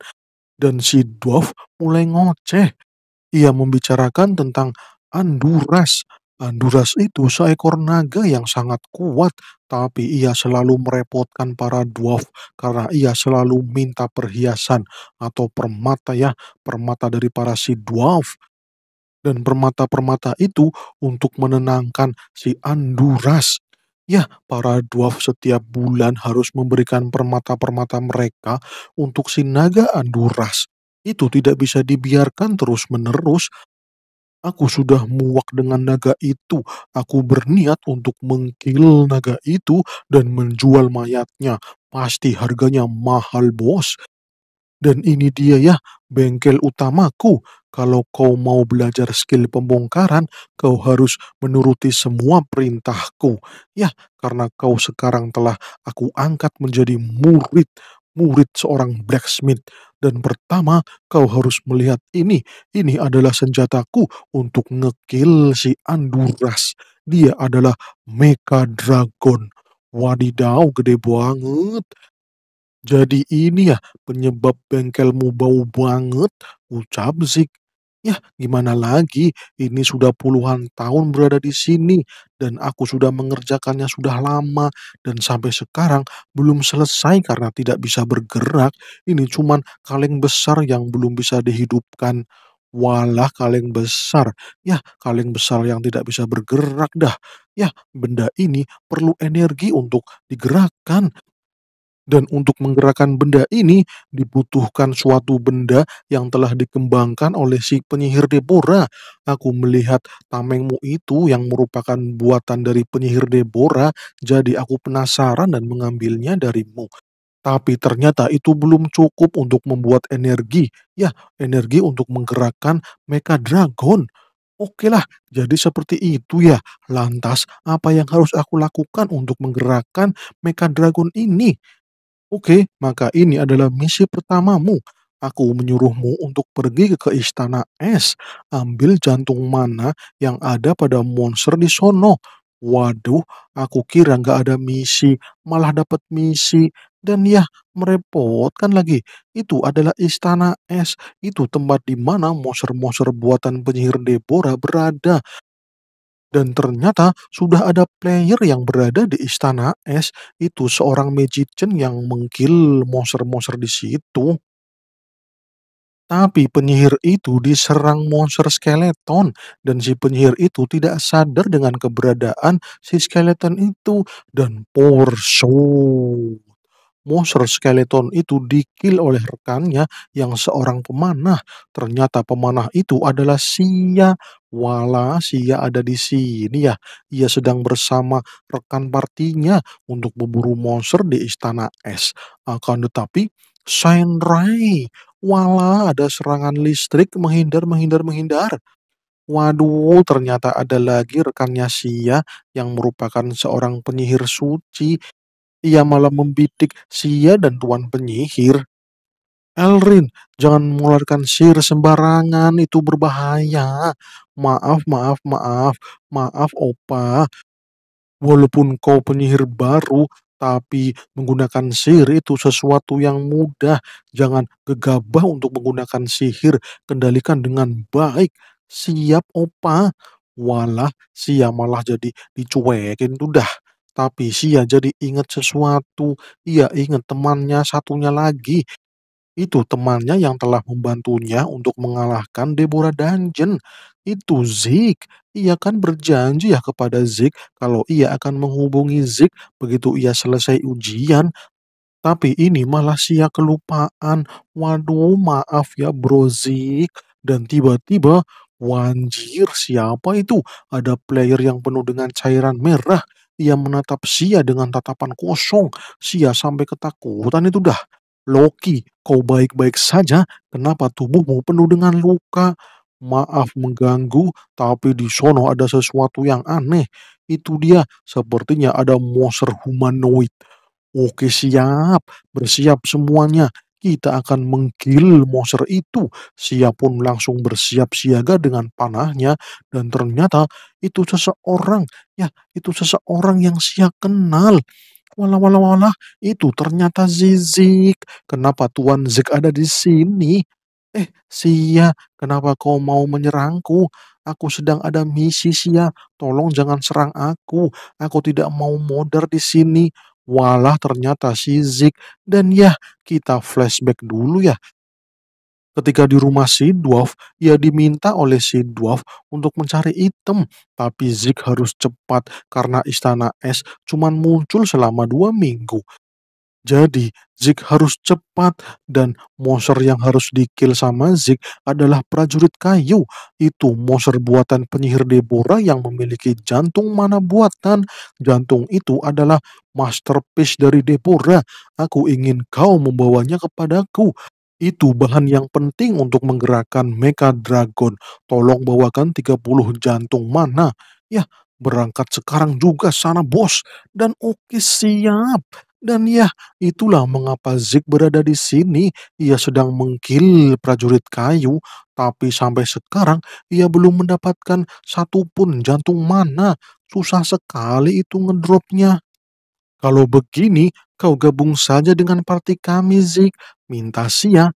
Dan si Dwarf mulai ngoceh. Ia membicarakan tentang Anduras Anduras itu seekor naga yang sangat kuat, tapi ia selalu merepotkan para dwarf karena ia selalu minta perhiasan atau permata ya, permata dari para si dwarf. Dan permata-permata itu untuk menenangkan si Anduras. Ya, para dwarf setiap bulan harus memberikan permata-permata mereka untuk si naga Anduras. Itu tidak bisa dibiarkan terus-menerus Aku sudah muak dengan naga itu. Aku berniat untuk mengkil naga itu dan menjual mayatnya. Pasti harganya mahal, bos. Dan ini dia ya, bengkel utamaku. Kalau kau mau belajar skill pembongkaran, kau harus menuruti semua perintahku. Ya, karena kau sekarang telah aku angkat menjadi murid murid seorang blacksmith dan pertama kau harus melihat ini. Ini adalah senjataku untuk ngekill si Anduras. Dia adalah Mecha Dragon. Wadidaw, gede banget. Jadi ini ya penyebab bengkelmu bau banget, ucap Zik. Ya, gimana lagi? Ini sudah puluhan tahun berada di sini dan aku sudah mengerjakannya sudah lama dan sampai sekarang belum selesai karena tidak bisa bergerak. Ini cuman kaleng besar yang belum bisa dihidupkan. Walah kaleng besar. Ya, kaleng besar yang tidak bisa bergerak dah. Ya, benda ini perlu energi untuk digerakkan. Dan untuk menggerakkan benda ini dibutuhkan suatu benda yang telah dikembangkan oleh si penyihir Deborah. Aku melihat tamengmu itu yang merupakan buatan dari penyihir Deborah, jadi aku penasaran dan mengambilnya darimu. Tapi ternyata itu belum cukup untuk membuat energi. Ya, energi untuk menggerakkan Mecha Dragon. Oke lah, jadi seperti itu ya. Lantas, apa yang harus aku lakukan untuk menggerakkan Mecha Dragon ini? Oke, maka ini adalah misi pertamamu. Aku menyuruhmu untuk pergi ke istana es. Ambil jantung mana yang ada pada monster di sono. Waduh, aku kira nggak ada misi, malah dapat misi. Dan ya, merepotkan lagi. Itu adalah istana es. Itu tempat di mana monster-monster buatan penyihir Deborah berada. Dan ternyata sudah ada player yang berada di istana es itu seorang magician yang mengkill monster-monster di situ. Tapi penyihir itu diserang monster skeleton dan si penyihir itu tidak sadar dengan keberadaan si skeleton itu dan soul. Monster Skeleton itu dikil oleh rekannya yang seorang pemanah. Ternyata pemanah itu adalah Sia. Wala, Sia ada di sini ya. Ia sedang bersama rekan partinya untuk memburu monster di Istana Es. Akan tetapi, Sainrai, wala ada serangan listrik menghindar, menghindar, menghindar. Waduh, ternyata ada lagi rekannya Sia yang merupakan seorang penyihir suci ia malah membidik Sia dan Tuan Penyihir. Elrin, jangan mengeluarkan sihir sembarangan, itu berbahaya. Maaf, maaf, maaf, maaf, Opa. Walaupun kau penyihir baru, tapi menggunakan sihir itu sesuatu yang mudah. Jangan gegabah untuk menggunakan sihir, kendalikan dengan baik. Siap, Opa. Walah, siap malah jadi dicuekin udah. Tapi Sia ya jadi ingat sesuatu. Ia ingat temannya satunya lagi. Itu temannya yang telah membantunya untuk mengalahkan Deborah Dungeon. Itu Zeke. Ia kan berjanji ya kepada Zeke kalau ia akan menghubungi Zeke begitu ia selesai ujian. Tapi ini malah sia kelupaan. Waduh, maaf ya bro Zeke. Dan tiba-tiba, wanjir siapa itu? Ada player yang penuh dengan cairan merah. Ia menatap Sia dengan tatapan kosong. Sia sampai ketakutan itu dah. Loki, kau baik-baik saja. Kenapa tubuhmu penuh dengan luka? Maaf mengganggu, tapi di sono ada sesuatu yang aneh. Itu dia, sepertinya ada monster humanoid. Oke siap, bersiap semuanya kita akan mengkil monster itu. Sia pun langsung bersiap siaga dengan panahnya dan ternyata itu seseorang, ya itu seseorang yang Sia kenal. Walah walah walah, itu ternyata Zizik. Kenapa Tuan Zik ada di sini? Eh, Sia, kenapa kau mau menyerangku? Aku sedang ada misi, Sia. Tolong jangan serang aku. Aku tidak mau modar di sini. Walah ternyata si Zik dan ya kita flashback dulu ya. Ketika di rumah si Dwarf, ia diminta oleh si Dwarf untuk mencari item. Tapi Zik harus cepat karena istana es cuman muncul selama dua minggu. Jadi, Zik harus cepat dan monster yang harus dikil sama Zik adalah prajurit kayu. Itu monster buatan penyihir Deborah yang memiliki jantung mana buatan. Jantung itu adalah masterpiece dari Deborah. Aku ingin kau membawanya kepadaku. Itu bahan yang penting untuk menggerakkan Mecha Dragon. Tolong bawakan 30 jantung mana. Ya, berangkat sekarang juga sana bos. Dan oke siap. Dan ya, itulah mengapa Zik berada di sini. Ia sedang mengkil prajurit kayu, tapi sampai sekarang ia belum mendapatkan satupun jantung mana. Susah sekali itu ngedropnya. Kalau begini, kau gabung saja dengan parti kami, Zik. Minta Sia.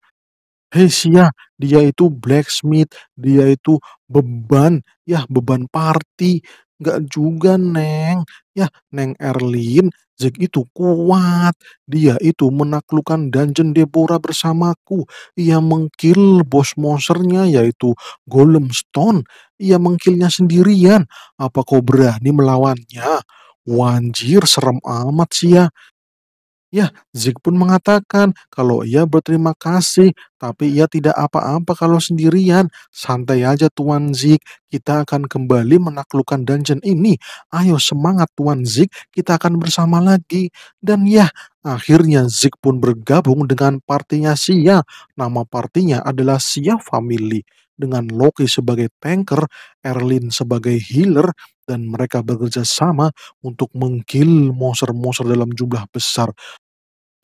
Hei Sia, dia itu blacksmith, dia itu beban, ya beban party. Gak juga, Neng. Ya, Neng Erlin Zack itu kuat, dia itu menaklukkan Dungeon Deborah bersamaku. Ia mengkill bos monsternya yaitu Golem Stone. Ia mengkillnya sendirian. Apa kau berani melawannya? Wanjir, serem amat sih ya. Ya, Zik pun mengatakan kalau ia berterima kasih, tapi ia tidak apa-apa kalau sendirian. Santai aja Tuan Zik, kita akan kembali menaklukkan dungeon ini. Ayo semangat Tuan Zik, kita akan bersama lagi. Dan ya, akhirnya Zik pun bergabung dengan partinya Sia. Nama partinya adalah Sia Family. Dengan Loki sebagai tanker, Erlin sebagai healer, dan mereka bekerja sama untuk menggil monster-monster dalam jumlah besar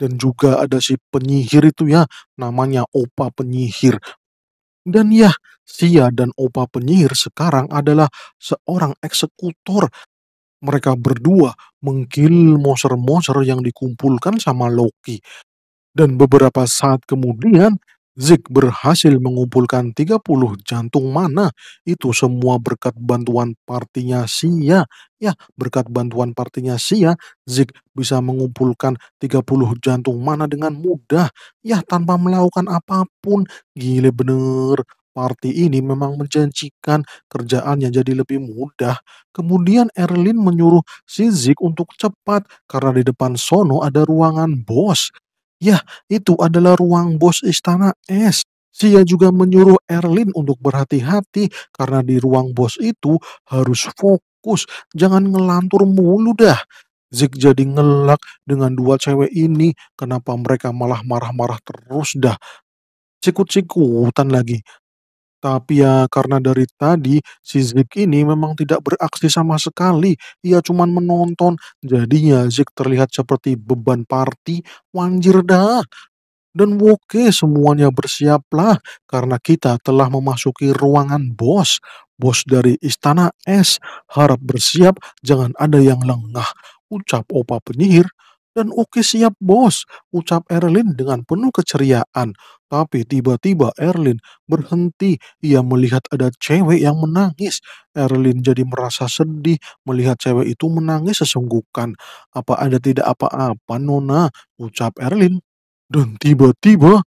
dan juga ada si penyihir itu ya, namanya Opa Penyihir. Dan ya, Sia dan Opa Penyihir sekarang adalah seorang eksekutor. Mereka berdua mengkil monster-monster yang dikumpulkan sama Loki. Dan beberapa saat kemudian, Zik berhasil mengumpulkan 30 jantung mana. Itu semua berkat bantuan partinya Sia. Ya, berkat bantuan partinya Sia, Zik bisa mengumpulkan 30 jantung mana dengan mudah. Ya, tanpa melakukan apapun. Gile bener. Parti ini memang menjanjikan kerjaannya jadi lebih mudah. Kemudian Erlin menyuruh si Zik untuk cepat karena di depan sono ada ruangan bos. Ya, itu adalah ruang bos istana es. Sia juga menyuruh Erlin untuk berhati-hati karena di ruang bos itu harus fokus, jangan ngelantur mulu dah. Zik jadi ngelak dengan dua cewek ini, kenapa mereka malah marah-marah terus dah. Sikut-sikutan lagi, tapi ya karena dari tadi si Zik ini memang tidak beraksi sama sekali, ia cuma menonton. Jadinya Zik terlihat seperti beban party, wanjir dah. Dan oke semuanya bersiaplah karena kita telah memasuki ruangan bos. Bos dari Istana S harap bersiap jangan ada yang lengah, ucap opa penyihir dan oke siap bos, ucap Erlin dengan penuh keceriaan. Tapi tiba-tiba Erlin berhenti. Ia melihat ada cewek yang menangis. Erlin jadi merasa sedih melihat cewek itu menangis sesungguhkan. Apa ada tidak apa-apa, Nona? Ucap Erlin. Dan tiba-tiba,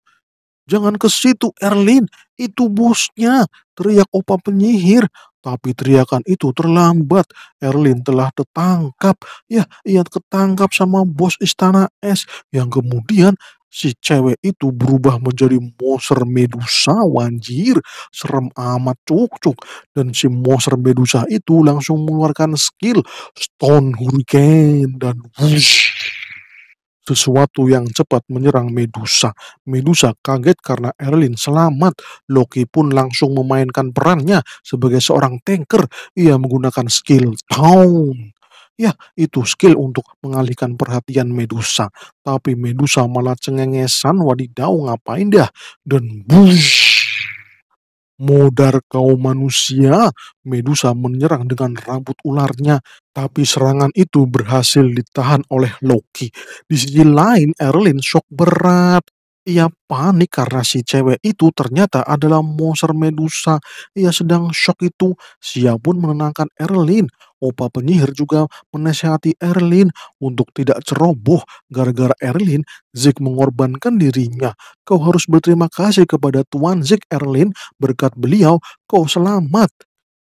jangan ke situ Erlin, itu bosnya. Teriak opa penyihir. Tapi teriakan itu terlambat. Erlin telah tertangkap. Ya, ia ketangkap sama bos istana es yang kemudian si cewek itu berubah menjadi monster medusa wanjir serem amat cuk-cuk dan si monster medusa itu langsung mengeluarkan skill stone hurricane dan wush sesuatu yang cepat menyerang Medusa. Medusa kaget karena Erlin selamat. Loki pun langsung memainkan perannya sebagai seorang tanker. Ia menggunakan skill Town. Ya, itu skill untuk mengalihkan perhatian Medusa. Tapi Medusa malah cengengesan, wadidaw ngapain dah. Dan bush! Modar kau manusia, Medusa menyerang dengan rambut ularnya, tapi serangan itu berhasil ditahan oleh Loki. Di sisi lain, Erlin shock berat ia panik karena si cewek itu ternyata adalah monster Medusa. Ia sedang shock itu. Sia pun menenangkan Erlin. Opa penyihir juga menasehati Erlin untuk tidak ceroboh. Gara-gara Erlin, Zeke mengorbankan dirinya. Kau harus berterima kasih kepada Tuan Zeke Erlin. Berkat beliau, kau selamat.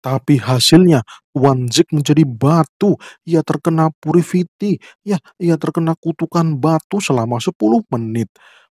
Tapi hasilnya, Tuan Zik menjadi batu. Ia terkena purifiti. Ya, ia terkena kutukan batu selama 10 menit.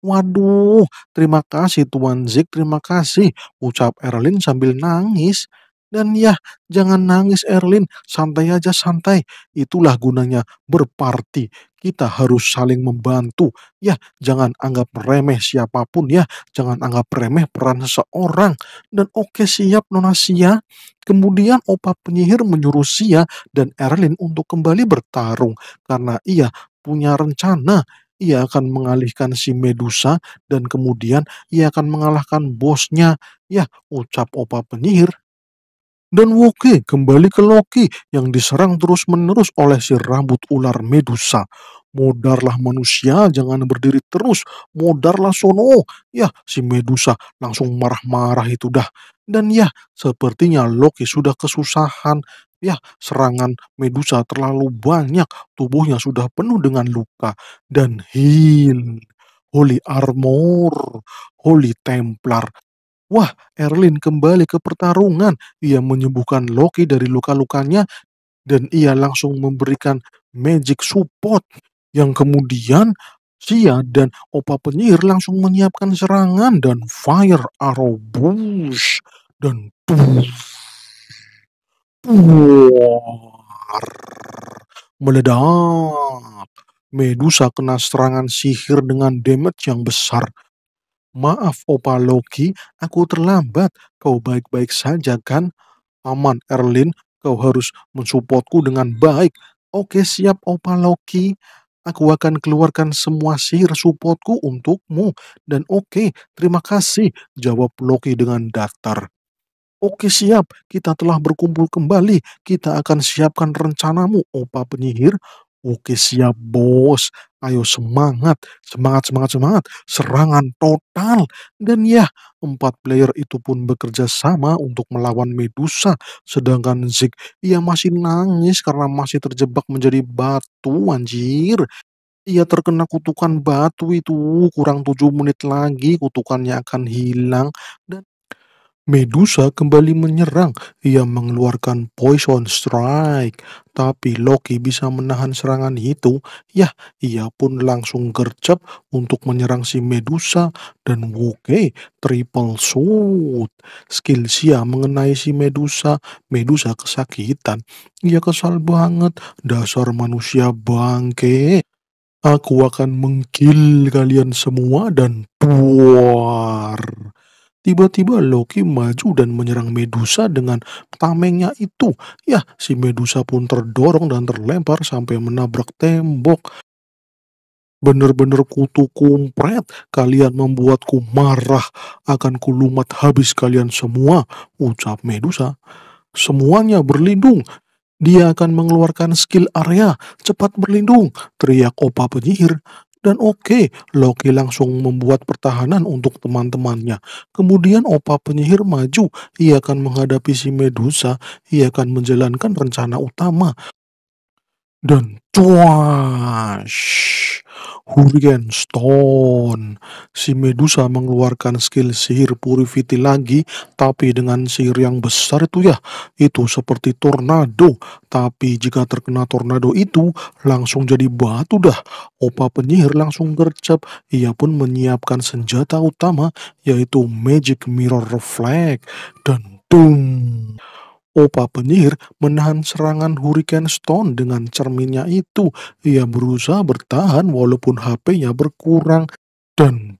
Waduh, terima kasih Tuan Zik, terima kasih, ucap Erlin sambil nangis. Dan ya, jangan nangis Erlin, santai aja santai. Itulah gunanya berparti. Kita harus saling membantu. Ya, jangan anggap remeh siapapun ya. Jangan anggap remeh peran seseorang. Dan oke siap Nona Sia. Kemudian opa penyihir menyuruh Sia dan Erlin untuk kembali bertarung. Karena ia punya rencana ia akan mengalihkan si Medusa dan kemudian ia akan mengalahkan bosnya. Ya, ucap opa penyihir. Dan Woke kembali ke Loki yang diserang terus-menerus oleh si rambut ular Medusa. Modarlah manusia, jangan berdiri terus. Modarlah sono. Ya, si Medusa langsung marah-marah itu dah. Dan ya, sepertinya Loki sudah kesusahan Ya, serangan Medusa terlalu banyak, tubuhnya sudah penuh dengan luka, dan heal, holy armor, holy templar. Wah, Erlin kembali ke pertarungan. Ia menyembuhkan Loki dari luka-lukanya, dan ia langsung memberikan magic support, yang kemudian Sia dan Opa Penyihir langsung menyiapkan serangan dan fire arrow boost dan tuh Buar. meledak. Medusa kena serangan sihir dengan damage yang besar. Maaf, Opa Loki, aku terlambat. Kau baik-baik saja kan? Aman, Erlin. Kau harus mensupportku dengan baik. Oke, siap, Opa Loki. Aku akan keluarkan semua sihir supportku untukmu. Dan oke, terima kasih, jawab Loki dengan datar. Oke siap, kita telah berkumpul kembali. Kita akan siapkan rencanamu, opa penyihir. Oke siap bos, ayo semangat, semangat, semangat, semangat. Serangan total. Dan ya, empat player itu pun bekerja sama untuk melawan Medusa. Sedangkan Zik, ia masih nangis karena masih terjebak menjadi batu anjir. Ia terkena kutukan batu itu kurang tujuh menit lagi kutukannya akan hilang dan Medusa kembali menyerang. Ia mengeluarkan poison strike, tapi Loki bisa menahan serangan itu. Yah, ia pun langsung gercep untuk menyerang si Medusa dan Woke triple Shoot Skill Sia mengenai si Medusa. Medusa kesakitan. Ia kesal banget. Dasar manusia bangke. Aku akan menggil kalian semua dan buar. Tiba-tiba Loki maju dan menyerang Medusa dengan tamengnya itu. Ya, si Medusa pun terdorong dan terlempar sampai menabrak tembok. Bener-bener kutu kumpret, kalian membuatku marah. Akan kulumat habis kalian semua, ucap Medusa. Semuanya berlindung. Dia akan mengeluarkan skill area, cepat berlindung, teriak opa penyihir. Dan oke, Loki langsung membuat pertahanan untuk teman-temannya. Kemudian opa penyihir maju, ia akan menghadapi si Medusa, ia akan menjalankan rencana utama. Dan cuash! Hurricane Stone. Si Medusa mengeluarkan skill sihir Purifity lagi, tapi dengan sihir yang besar itu ya. Itu seperti tornado, tapi jika terkena tornado itu, langsung jadi batu dah. Opa penyihir langsung gercep, ia pun menyiapkan senjata utama, yaitu Magic Mirror Reflect. Dan dung! Opa penyihir menahan serangan Hurricane Stone dengan cerminnya itu. Ia berusaha bertahan walaupun HP-nya berkurang dan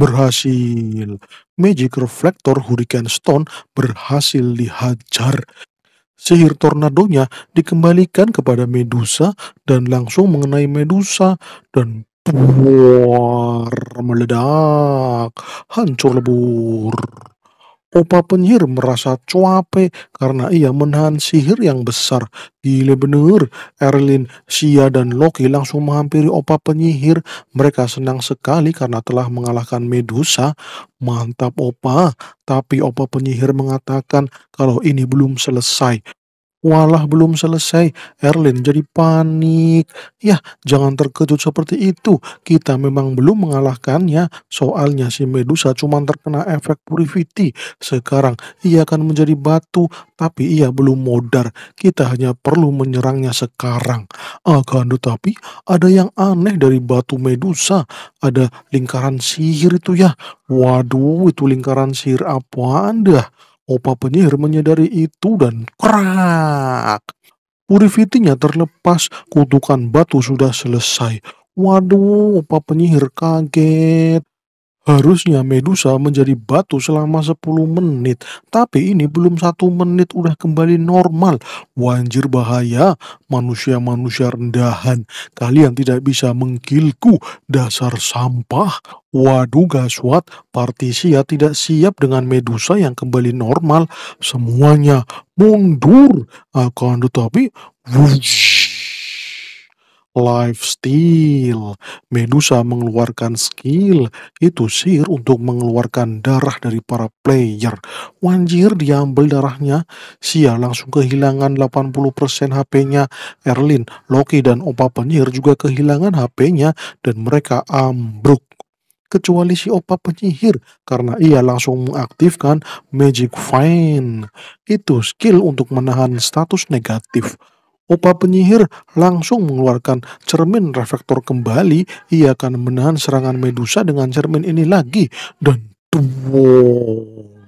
Berhasil. Magic Reflector Hurricane Stone berhasil dihajar. Sihir tornadonya dikembalikan kepada Medusa dan langsung mengenai Medusa dan buar meledak, hancur lebur. Opa penyihir merasa cuape karena ia menahan sihir yang besar. Gile bener, Erlin, Sia, dan Loki langsung menghampiri opa penyihir. Mereka senang sekali karena telah mengalahkan Medusa. Mantap opa, tapi opa penyihir mengatakan kalau ini belum selesai. Walah belum selesai, Erlin jadi panik. Yah, jangan terkejut seperti itu. Kita memang belum mengalahkannya. Soalnya si Medusa cuma terkena efek purifiti. Sekarang ia akan menjadi batu, tapi ia belum modar. Kita hanya perlu menyerangnya sekarang. Akan tetapi ada yang aneh dari batu Medusa. Ada lingkaran sihir itu ya. Waduh, itu lingkaran sihir apa anda? Opa penyihir menyadari itu dan krak. Purifitinya terlepas, kutukan batu sudah selesai. Waduh, opa penyihir kaget. Harusnya Medusa menjadi batu selama 10 menit, tapi ini belum satu menit udah kembali normal. Wanjir bahaya, manusia-manusia rendahan. Kalian tidak bisa menggilku, dasar sampah. Waduh gaswat, partisia tidak siap dengan Medusa yang kembali normal. Semuanya mundur, akan tetapi... Wush, Life Steal. Medusa mengeluarkan skill, itu sihir untuk mengeluarkan darah dari para player. Wanjir diambil darahnya, Sia langsung kehilangan 80% HP-nya. Erlin, Loki, dan Opa Penyihir juga kehilangan HP-nya dan mereka ambruk. Kecuali si Opa Penyihir karena ia langsung mengaktifkan Magic Fine. Itu skill untuk menahan status negatif. Opa penyihir langsung mengeluarkan cermin reflektor kembali. Ia akan menahan serangan Medusa dengan cermin ini lagi. Dan tuang.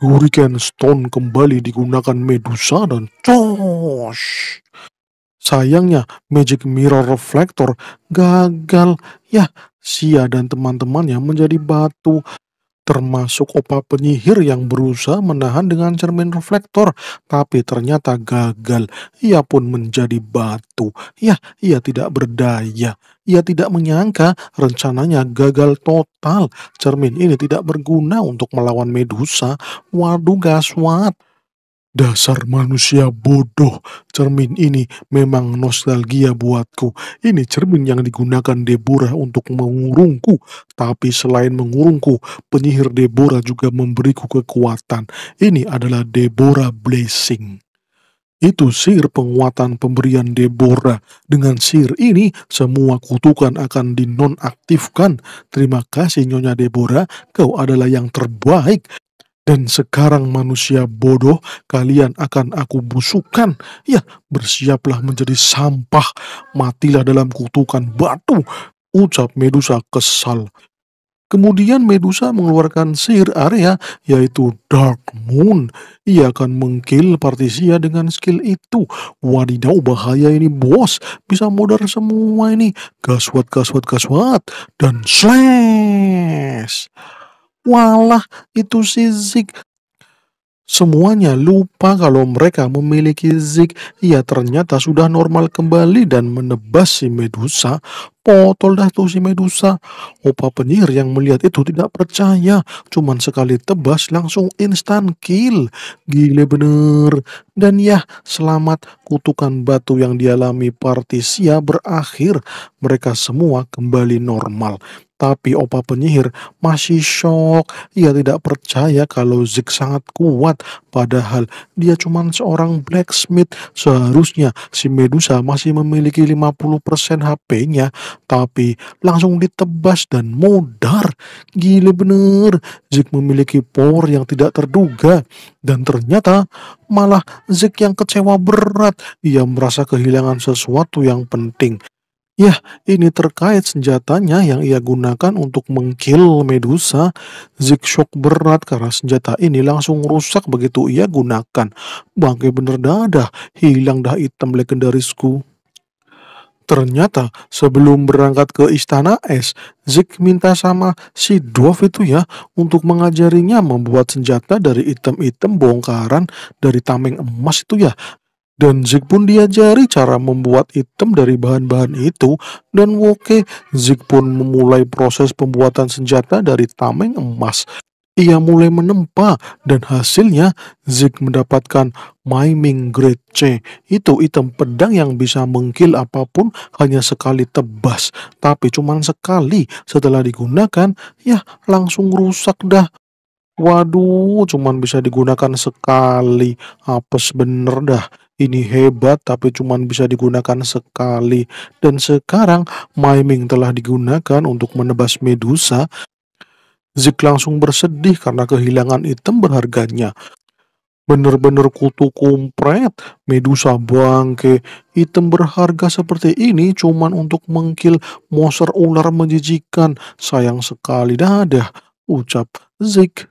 Hurricane Stone kembali digunakan Medusa dan cos. Sayangnya, Magic Mirror Reflector gagal. Ya, Sia dan teman-temannya menjadi batu termasuk opa penyihir yang berusaha menahan dengan cermin reflektor, tapi ternyata gagal. Ia pun menjadi batu. Ya, ia tidak berdaya. Ia tidak menyangka rencananya gagal total. Cermin ini tidak berguna untuk melawan Medusa. Waduh, gaswat. Dasar manusia bodoh, cermin ini memang nostalgia buatku. Ini cermin yang digunakan Deborah untuk mengurungku. Tapi selain mengurungku, penyihir Deborah juga memberiku kekuatan. Ini adalah Deborah Blessing. Itu sihir penguatan pemberian Deborah. Dengan sihir ini, semua kutukan akan dinonaktifkan. Terima kasih Nyonya Deborah, kau adalah yang terbaik. Dan sekarang manusia bodoh, kalian akan aku busukan. Ya, bersiaplah menjadi sampah, matilah dalam kutukan batu, ucap Medusa kesal. Kemudian Medusa mengeluarkan sihir area, yaitu Dark Moon. Ia akan mengkill partisia dengan skill itu. Wadidaw bahaya ini bos, bisa modar semua ini. Gaswat, gaswat, gaswat, dan slash. Walah, itu si Zik. Semuanya lupa kalau mereka memiliki Zik. Ia ternyata sudah normal kembali dan menebas si Medusa. Potol dah tuh si Medusa. Opa penyihir yang melihat itu tidak percaya. Cuman sekali tebas langsung instan kill. Gile bener. Dan ya, selamat kutukan batu yang dialami Partisia berakhir. Mereka semua kembali normal. Tapi opa penyihir masih shock. Ia tidak percaya kalau Zik sangat kuat. Padahal dia cuma seorang blacksmith. Seharusnya si Medusa masih memiliki 50% HP-nya. Tapi langsung ditebas dan mudar. Gila bener. Zig memiliki power yang tidak terduga. Dan ternyata malah Zik yang kecewa berat. Ia merasa kehilangan sesuatu yang penting. Ya, ini terkait senjatanya yang ia gunakan untuk mengkill Medusa. Zik shock berat karena senjata ini langsung rusak begitu ia gunakan. Bangke bener dadah, hilang dah item legendarisku. Ternyata sebelum berangkat ke istana es, Zik minta sama si Dwarf itu ya untuk mengajarinya membuat senjata dari item-item bongkaran dari tameng emas itu ya dan Zik pun diajari cara membuat item dari bahan-bahan itu dan Woke Zik pun memulai proses pembuatan senjata dari tameng emas. Ia mulai menempa dan hasilnya Zik mendapatkan Miming Grade C. Itu item pedang yang bisa mengkil apapun hanya sekali tebas. Tapi cuma sekali setelah digunakan ya langsung rusak dah. Waduh, cuman bisa digunakan sekali. Apes bener dah ini hebat tapi cuma bisa digunakan sekali. Dan sekarang miming telah digunakan untuk menebas Medusa. Zik langsung bersedih karena kehilangan item berharganya. Bener-bener kutu kumpret, Medusa bangke. Item berharga seperti ini cuman untuk mengkil monster ular menjijikan. Sayang sekali dadah, ucap Zik.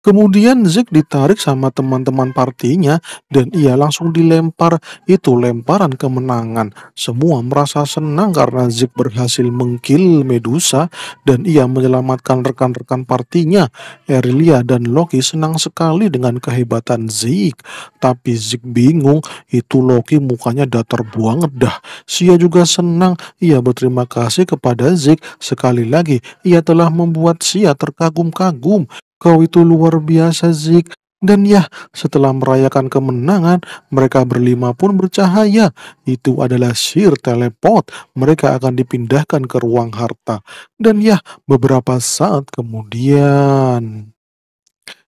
Kemudian Zik ditarik sama teman-teman partinya dan ia langsung dilempar. Itu lemparan kemenangan. Semua merasa senang karena Zik berhasil mengkill Medusa dan ia menyelamatkan rekan-rekan partinya. Erilia dan Loki senang sekali dengan kehebatan Zik. Tapi Zik bingung, itu Loki mukanya datar terbuang dah. Sia juga senang, ia berterima kasih kepada Zik Sekali lagi, ia telah membuat Sia terkagum-kagum. Kau itu luar biasa, Zik. Dan ya, setelah merayakan kemenangan, mereka berlima pun bercahaya. Itu adalah sir teleport. Mereka akan dipindahkan ke ruang harta. Dan ya, beberapa saat kemudian...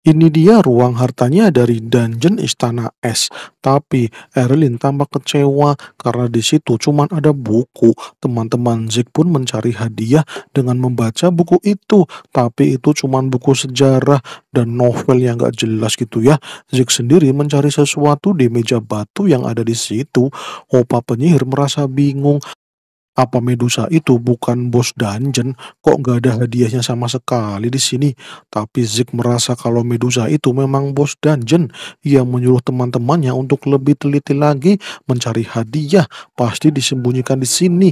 Ini dia ruang hartanya dari dungeon istana es. Tapi Erlin tampak kecewa karena di situ cuma ada buku. Teman-teman Zik pun mencari hadiah dengan membaca buku itu. Tapi itu cuma buku sejarah dan novel yang gak jelas gitu ya. Zik sendiri mencari sesuatu di meja batu yang ada di situ. Opa penyihir merasa bingung apa Medusa itu bukan bos dungeon? Kok nggak ada hmm. hadiahnya sama sekali di sini? Tapi zik merasa kalau Medusa itu memang bos dungeon ia menyuruh teman-temannya untuk lebih teliti lagi mencari hadiah. Pasti disembunyikan di sini.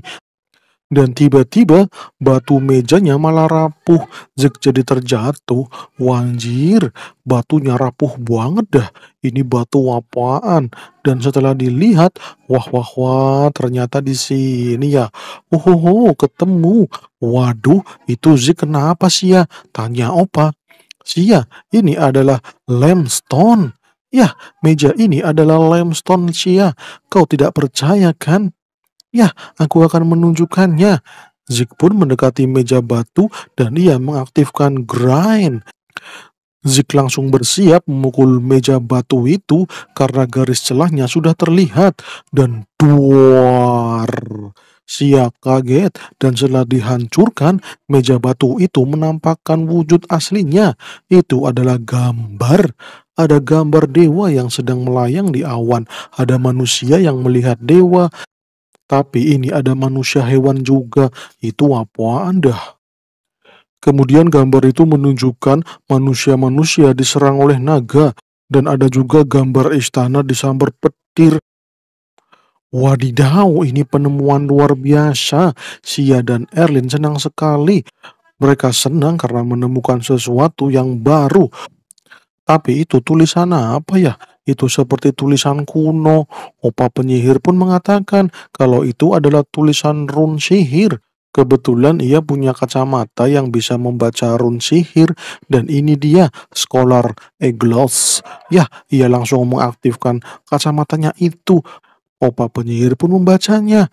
Dan tiba-tiba batu mejanya malah rapuh. Zek jadi terjatuh. Wanjir, batunya rapuh banget dah. Ini batu apaan? Dan setelah dilihat, wah wah wah, ternyata di sini ya. Oh, oh, oh ketemu. Waduh, itu Zek kenapa sih ya? Tanya opa. Sia, ya, ini adalah limestone. Ya, meja ini adalah limestone Sia. Ya. Kau tidak percaya kan? Ya, aku akan menunjukkannya. Zik pun mendekati meja batu dan ia mengaktifkan grind. Zik langsung bersiap memukul meja batu itu karena garis celahnya sudah terlihat dan duar. Sia kaget dan setelah dihancurkan, meja batu itu menampakkan wujud aslinya. Itu adalah gambar. Ada gambar dewa yang sedang melayang di awan. Ada manusia yang melihat dewa tapi ini ada manusia hewan juga. Itu apaan dah? Kemudian gambar itu menunjukkan manusia-manusia diserang oleh naga dan ada juga gambar istana disambar petir. Wadidaw, ini penemuan luar biasa. Sia dan Erlin senang sekali. Mereka senang karena menemukan sesuatu yang baru. Tapi itu tulisan apa ya? Itu seperti tulisan kuno. Opa penyihir pun mengatakan kalau itu adalah tulisan run sihir. Kebetulan ia punya kacamata yang bisa membaca run sihir dan ini dia, Scholar Eglos. Ya, ia langsung mengaktifkan kacamatanya itu. Opa penyihir pun membacanya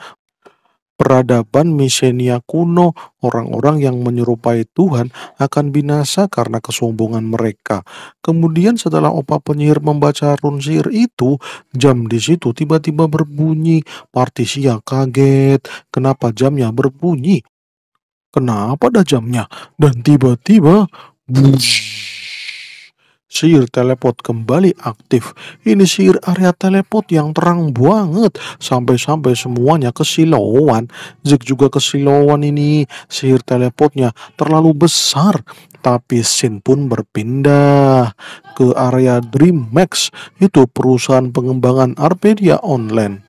peradaban Misenia kuno, orang-orang yang menyerupai Tuhan akan binasa karena kesombongan mereka. Kemudian setelah opa penyihir membaca run itu, jam di situ tiba-tiba berbunyi. Partisia kaget, kenapa jamnya berbunyi? Kenapa ada jamnya? Dan tiba-tiba, bush, Sihir teleport kembali aktif. Ini sihir area teleport yang terang banget. Sampai-sampai semuanya kesilauan. Zik juga kesilauan ini. Sihir teleportnya terlalu besar. Tapi Sin pun berpindah ke area Dream Max. Itu perusahaan pengembangan Arpedia Online.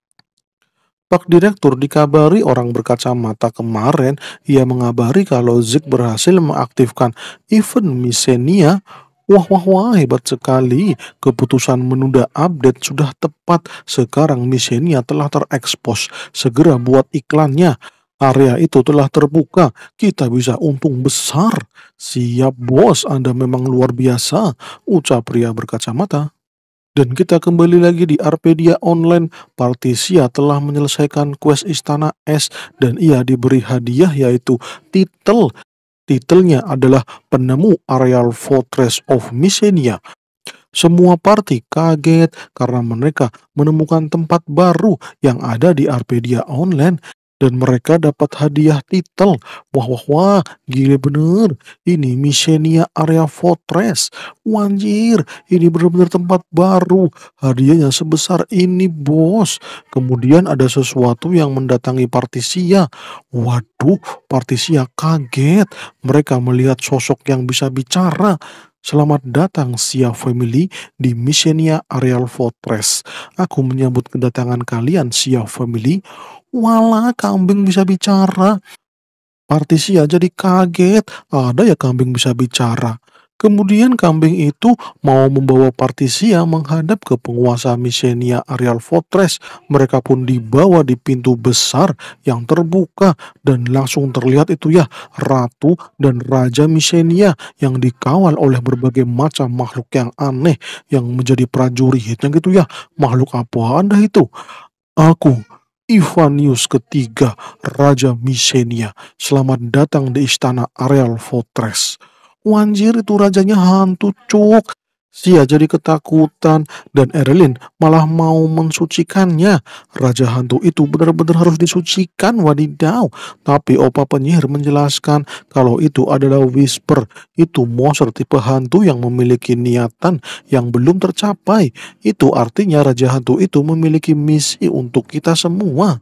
Pak Direktur dikabari orang berkacamata kemarin, ia mengabari kalau Zik berhasil mengaktifkan event Misenia Wah, wah, wah, hebat sekali. Keputusan menunda update sudah tepat. Sekarang Misenia telah terekspos. Segera buat iklannya. Area itu telah terbuka, kita bisa untung besar. Siap bos, Anda memang luar biasa, ucap pria berkacamata. Dan kita kembali lagi di Arpedia Online. Partisia telah menyelesaikan quest Istana s dan ia diberi hadiah yaitu titel Titelnya adalah Penemu areal Fortress of Mycenae. Semua party kaget karena mereka menemukan tempat baru yang ada di Arpedia Online dan mereka dapat hadiah titel. Wah wah wah, gila bener. Ini Misenia Area Fortress. Wanjir, ini benar-benar tempat baru. Hadiahnya sebesar ini, bos. Kemudian ada sesuatu yang mendatangi Partisia. Waduh, Partisia kaget. Mereka melihat sosok yang bisa bicara. Selamat datang Sia Family di Missionia Areal Fortress. Aku menyambut kedatangan kalian Sia Family. Wala kambing bisa bicara. Partisia jadi kaget. Ada ya kambing bisa bicara. Kemudian kambing itu mau membawa Partisia menghadap ke penguasa Misenia Arial Fortress. Mereka pun dibawa di pintu besar yang terbuka dan langsung terlihat itu ya ratu dan raja Misenia yang dikawal oleh berbagai macam makhluk yang aneh yang menjadi prajuritnya gitu ya. Makhluk apa Anda itu? Aku, Ivanius ketiga, Raja Misenia. Selamat datang di istana Areal Fortress. Wanjir itu rajanya hantu cuk. Sia jadi ketakutan dan Erlin malah mau mensucikannya. Raja hantu itu benar-benar harus disucikan wadidaw. Tapi opa penyihir menjelaskan kalau itu adalah whisper. Itu monster tipe hantu yang memiliki niatan yang belum tercapai. Itu artinya raja hantu itu memiliki misi untuk kita semua.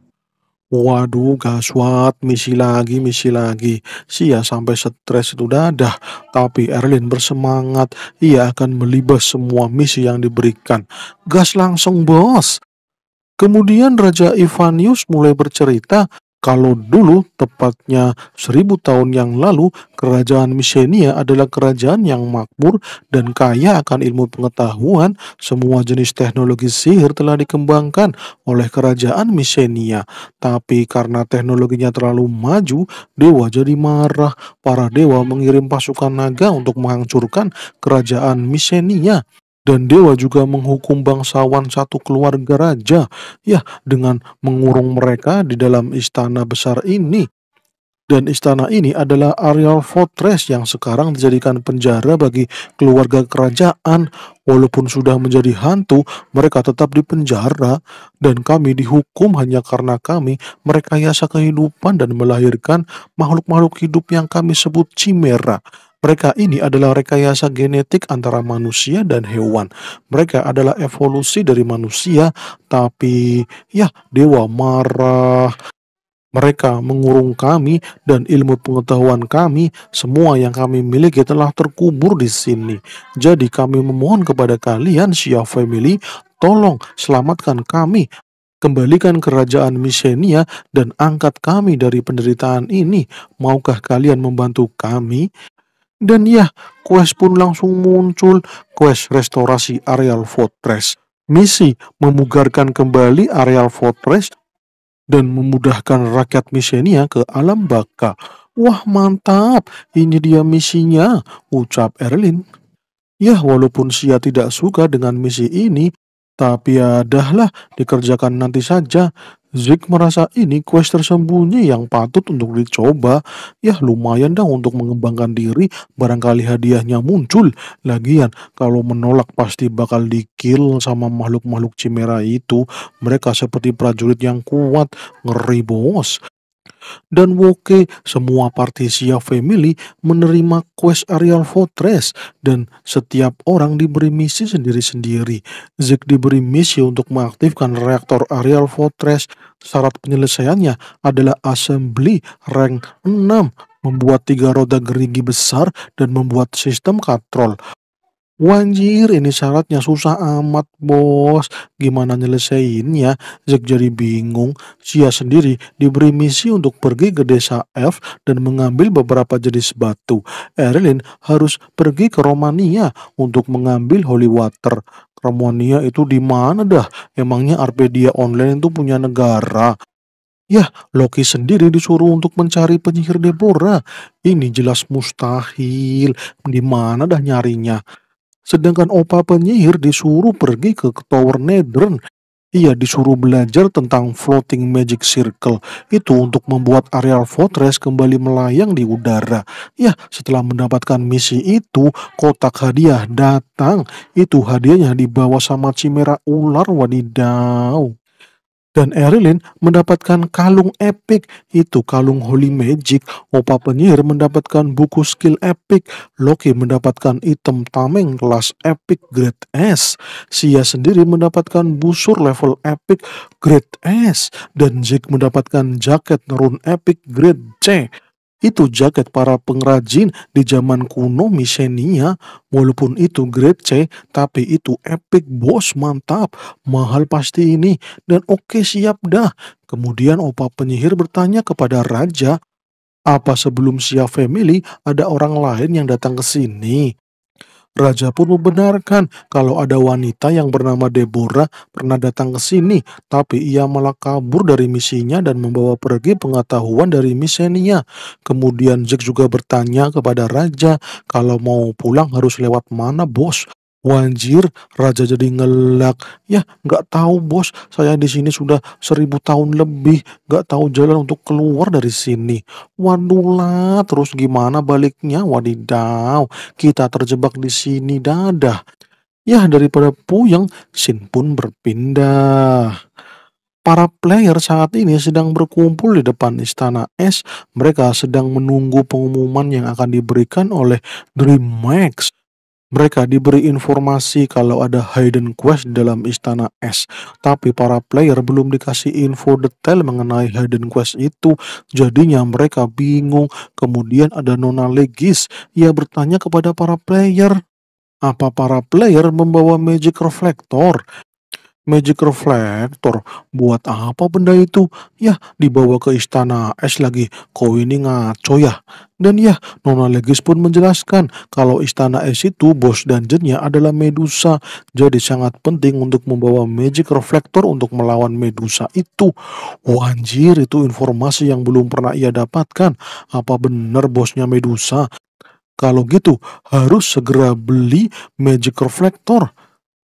Waduh gaswat, misi lagi, misi lagi. Sia sampai stres itu dadah. Tapi Erlin bersemangat, ia akan melibas semua misi yang diberikan. Gas langsung bos. Kemudian Raja Ivanius mulai bercerita kalau dulu, tepatnya seribu tahun yang lalu, kerajaan Misenia adalah kerajaan yang makmur dan kaya akan ilmu pengetahuan. Semua jenis teknologi sihir telah dikembangkan oleh kerajaan Misenia. Tapi karena teknologinya terlalu maju, dewa jadi marah. Para dewa mengirim pasukan naga untuk menghancurkan kerajaan Misenia. Dan dewa juga menghukum bangsawan satu keluarga raja, ya, dengan mengurung mereka di dalam istana besar ini. Dan istana ini adalah areal fortress yang sekarang dijadikan penjara bagi keluarga kerajaan. Walaupun sudah menjadi hantu, mereka tetap dipenjara dan kami dihukum hanya karena kami merekayasa kehidupan dan melahirkan makhluk-makhluk hidup yang kami sebut cimera. Mereka ini adalah rekayasa genetik antara manusia dan hewan. Mereka adalah evolusi dari manusia, tapi ya dewa marah. Mereka mengurung kami dan ilmu pengetahuan kami, semua yang kami miliki telah terkubur di sini. Jadi kami memohon kepada kalian, Shia Family, tolong selamatkan kami Kembalikan kerajaan Misenia dan angkat kami dari penderitaan ini. Maukah kalian membantu kami? Dan ya, quest pun langsung muncul, quest restorasi areal fortress. Misi memugarkan kembali areal fortress dan memudahkan rakyat Misenia ke alam baka. Wah mantap, ini dia misinya, ucap Erlin. Ya walaupun Sia tidak suka dengan misi ini, tapi ya dikerjakan nanti saja. Zik merasa ini quest tersembunyi yang patut untuk dicoba. Yah lumayan dah untuk mengembangkan diri, barangkali hadiahnya muncul. Lagian, kalau menolak pasti bakal dikil sama makhluk-makhluk cimera itu. Mereka seperti prajurit yang kuat, ngeri bos dan Woke, semua Partisia Family menerima quest Arial Fortress dan setiap orang diberi misi sendiri-sendiri. Zeke diberi misi untuk mengaktifkan reaktor Arial Fortress. Syarat penyelesaiannya adalah assembly rank 6 membuat tiga roda gerigi besar dan membuat sistem katrol. Wanjir, ini syaratnya susah amat, bos. Gimana nyelesainnya? Zek jadi bingung. Sia sendiri diberi misi untuk pergi ke desa F dan mengambil beberapa jenis batu. Erlin harus pergi ke Romania untuk mengambil holy water. Romania itu di mana dah? Emangnya Arpedia Online itu punya negara? Yah, Loki sendiri disuruh untuk mencari penyihir Deborah. Ini jelas mustahil. Di mana dah nyarinya? Sedangkan opa penyihir disuruh pergi ke Tower Nedren. Ia disuruh belajar tentang floating magic circle. Itu untuk membuat areal fortress kembali melayang di udara. Ya, setelah mendapatkan misi itu, kotak hadiah datang. Itu hadiahnya dibawa sama Cimera Ular wadidau dan Erilyn mendapatkan kalung epic, itu kalung Holy Magic. Opa Penyihir mendapatkan buku skill epic, Loki mendapatkan item tameng kelas epic grade S, Sia sendiri mendapatkan busur level epic grade S, dan Zeke mendapatkan jaket nerun epic grade C. Itu jaket para pengrajin di zaman kuno Misenia, walaupun itu grade C, tapi itu epic bos mantap, mahal pasti ini, dan oke siap dah. Kemudian opa penyihir bertanya kepada raja, apa sebelum siap Family ada orang lain yang datang ke sini? Raja pun membenarkan kalau ada wanita yang bernama Deborah pernah datang ke sini, tapi ia malah kabur dari misinya dan membawa pergi pengetahuan dari misenia. Kemudian Jack juga bertanya kepada Raja kalau mau pulang harus lewat mana bos, Wanjir, raja jadi ngelak. Ya, nggak tahu bos, saya di sini sudah seribu tahun lebih, nggak tahu jalan untuk keluar dari sini. Wadulah, terus gimana baliknya? Wadidaw, kita terjebak di sini dadah. Ya, daripada puyeng, Sin pun berpindah. Para player saat ini sedang berkumpul di depan Istana Es. Mereka sedang menunggu pengumuman yang akan diberikan oleh Dream Max. Mereka diberi informasi kalau ada hidden quest dalam istana es, tapi para player belum dikasih info detail mengenai hidden quest itu. Jadinya mereka bingung. Kemudian ada Nona Legis, ia bertanya kepada para player, apa para player membawa magic reflector. Magic Reflector. Buat apa benda itu? Yah, dibawa ke istana es lagi. Kau ini ngaco ya. Dan ya, Nona Legis pun menjelaskan kalau istana es itu bos dan jennya adalah Medusa. Jadi sangat penting untuk membawa magic Reflector untuk melawan Medusa itu. Wanjir, oh, itu informasi yang belum pernah ia dapatkan. Apa benar bosnya Medusa? Kalau gitu, harus segera beli magic Reflector.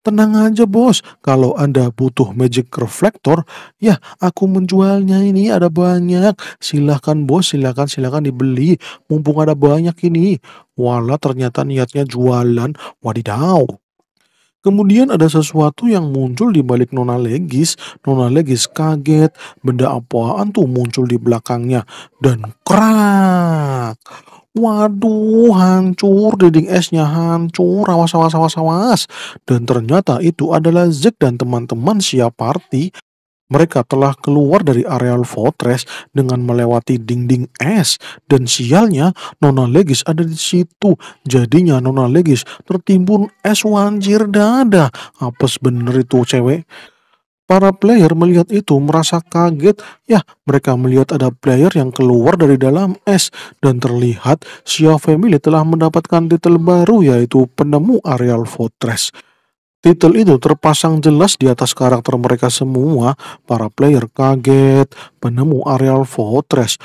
Tenang aja bos, kalau Anda butuh magic reflektor, ya aku menjualnya ini ada banyak. Silahkan bos, silahkan, silahkan dibeli. Mumpung ada banyak ini. Wala ternyata niatnya jualan, wadidaw. Kemudian ada sesuatu yang muncul di balik Nona Legis. Nona Legis kaget, benda apaan tuh muncul di belakangnya. Dan krak! Waduh, hancur dinding esnya, hancur, awas, awas, awas, awas. Dan ternyata itu adalah Zek dan teman-teman siap party. Mereka telah keluar dari areal fortress dengan melewati dinding es. Dan sialnya, Nona Legis ada di situ. Jadinya Nona Legis tertimbun es wanjir dada. Apes bener itu cewek. Para player melihat itu merasa kaget. Ya, mereka melihat ada player yang keluar dari dalam es dan terlihat Xiao Family telah mendapatkan titel baru yaitu penemu Aerial Fortress. Titel itu terpasang jelas di atas karakter mereka semua. Para player kaget, penemu Aerial Fortress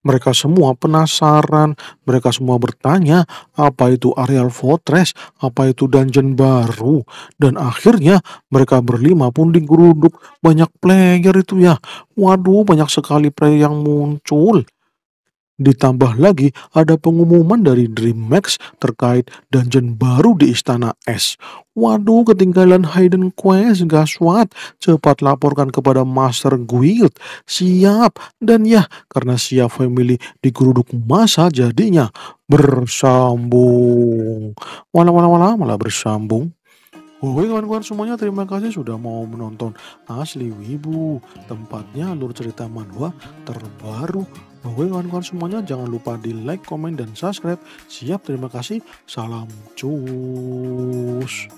mereka semua penasaran, mereka semua bertanya apa itu areal Fortress, apa itu dungeon baru. Dan akhirnya mereka berlima pun digeruduk banyak player itu ya. Waduh banyak sekali player yang muncul. Ditambah lagi ada pengumuman dari Max terkait dungeon baru di Istana S. Waduh, ketinggalan Hidden Quest, Gaswat. Cepat laporkan kepada Master Guild. Siap. Dan ya, karena siap family digeruduk masa jadinya bersambung. Wala wala wala malah bersambung. Oke kawan-kawan semuanya terima kasih sudah mau menonton Asli Wibu Tempatnya alur cerita manhwa terbaru Oke kawan-kawan semuanya jangan lupa di like, komen, dan subscribe. Siap terima kasih. Salam cus.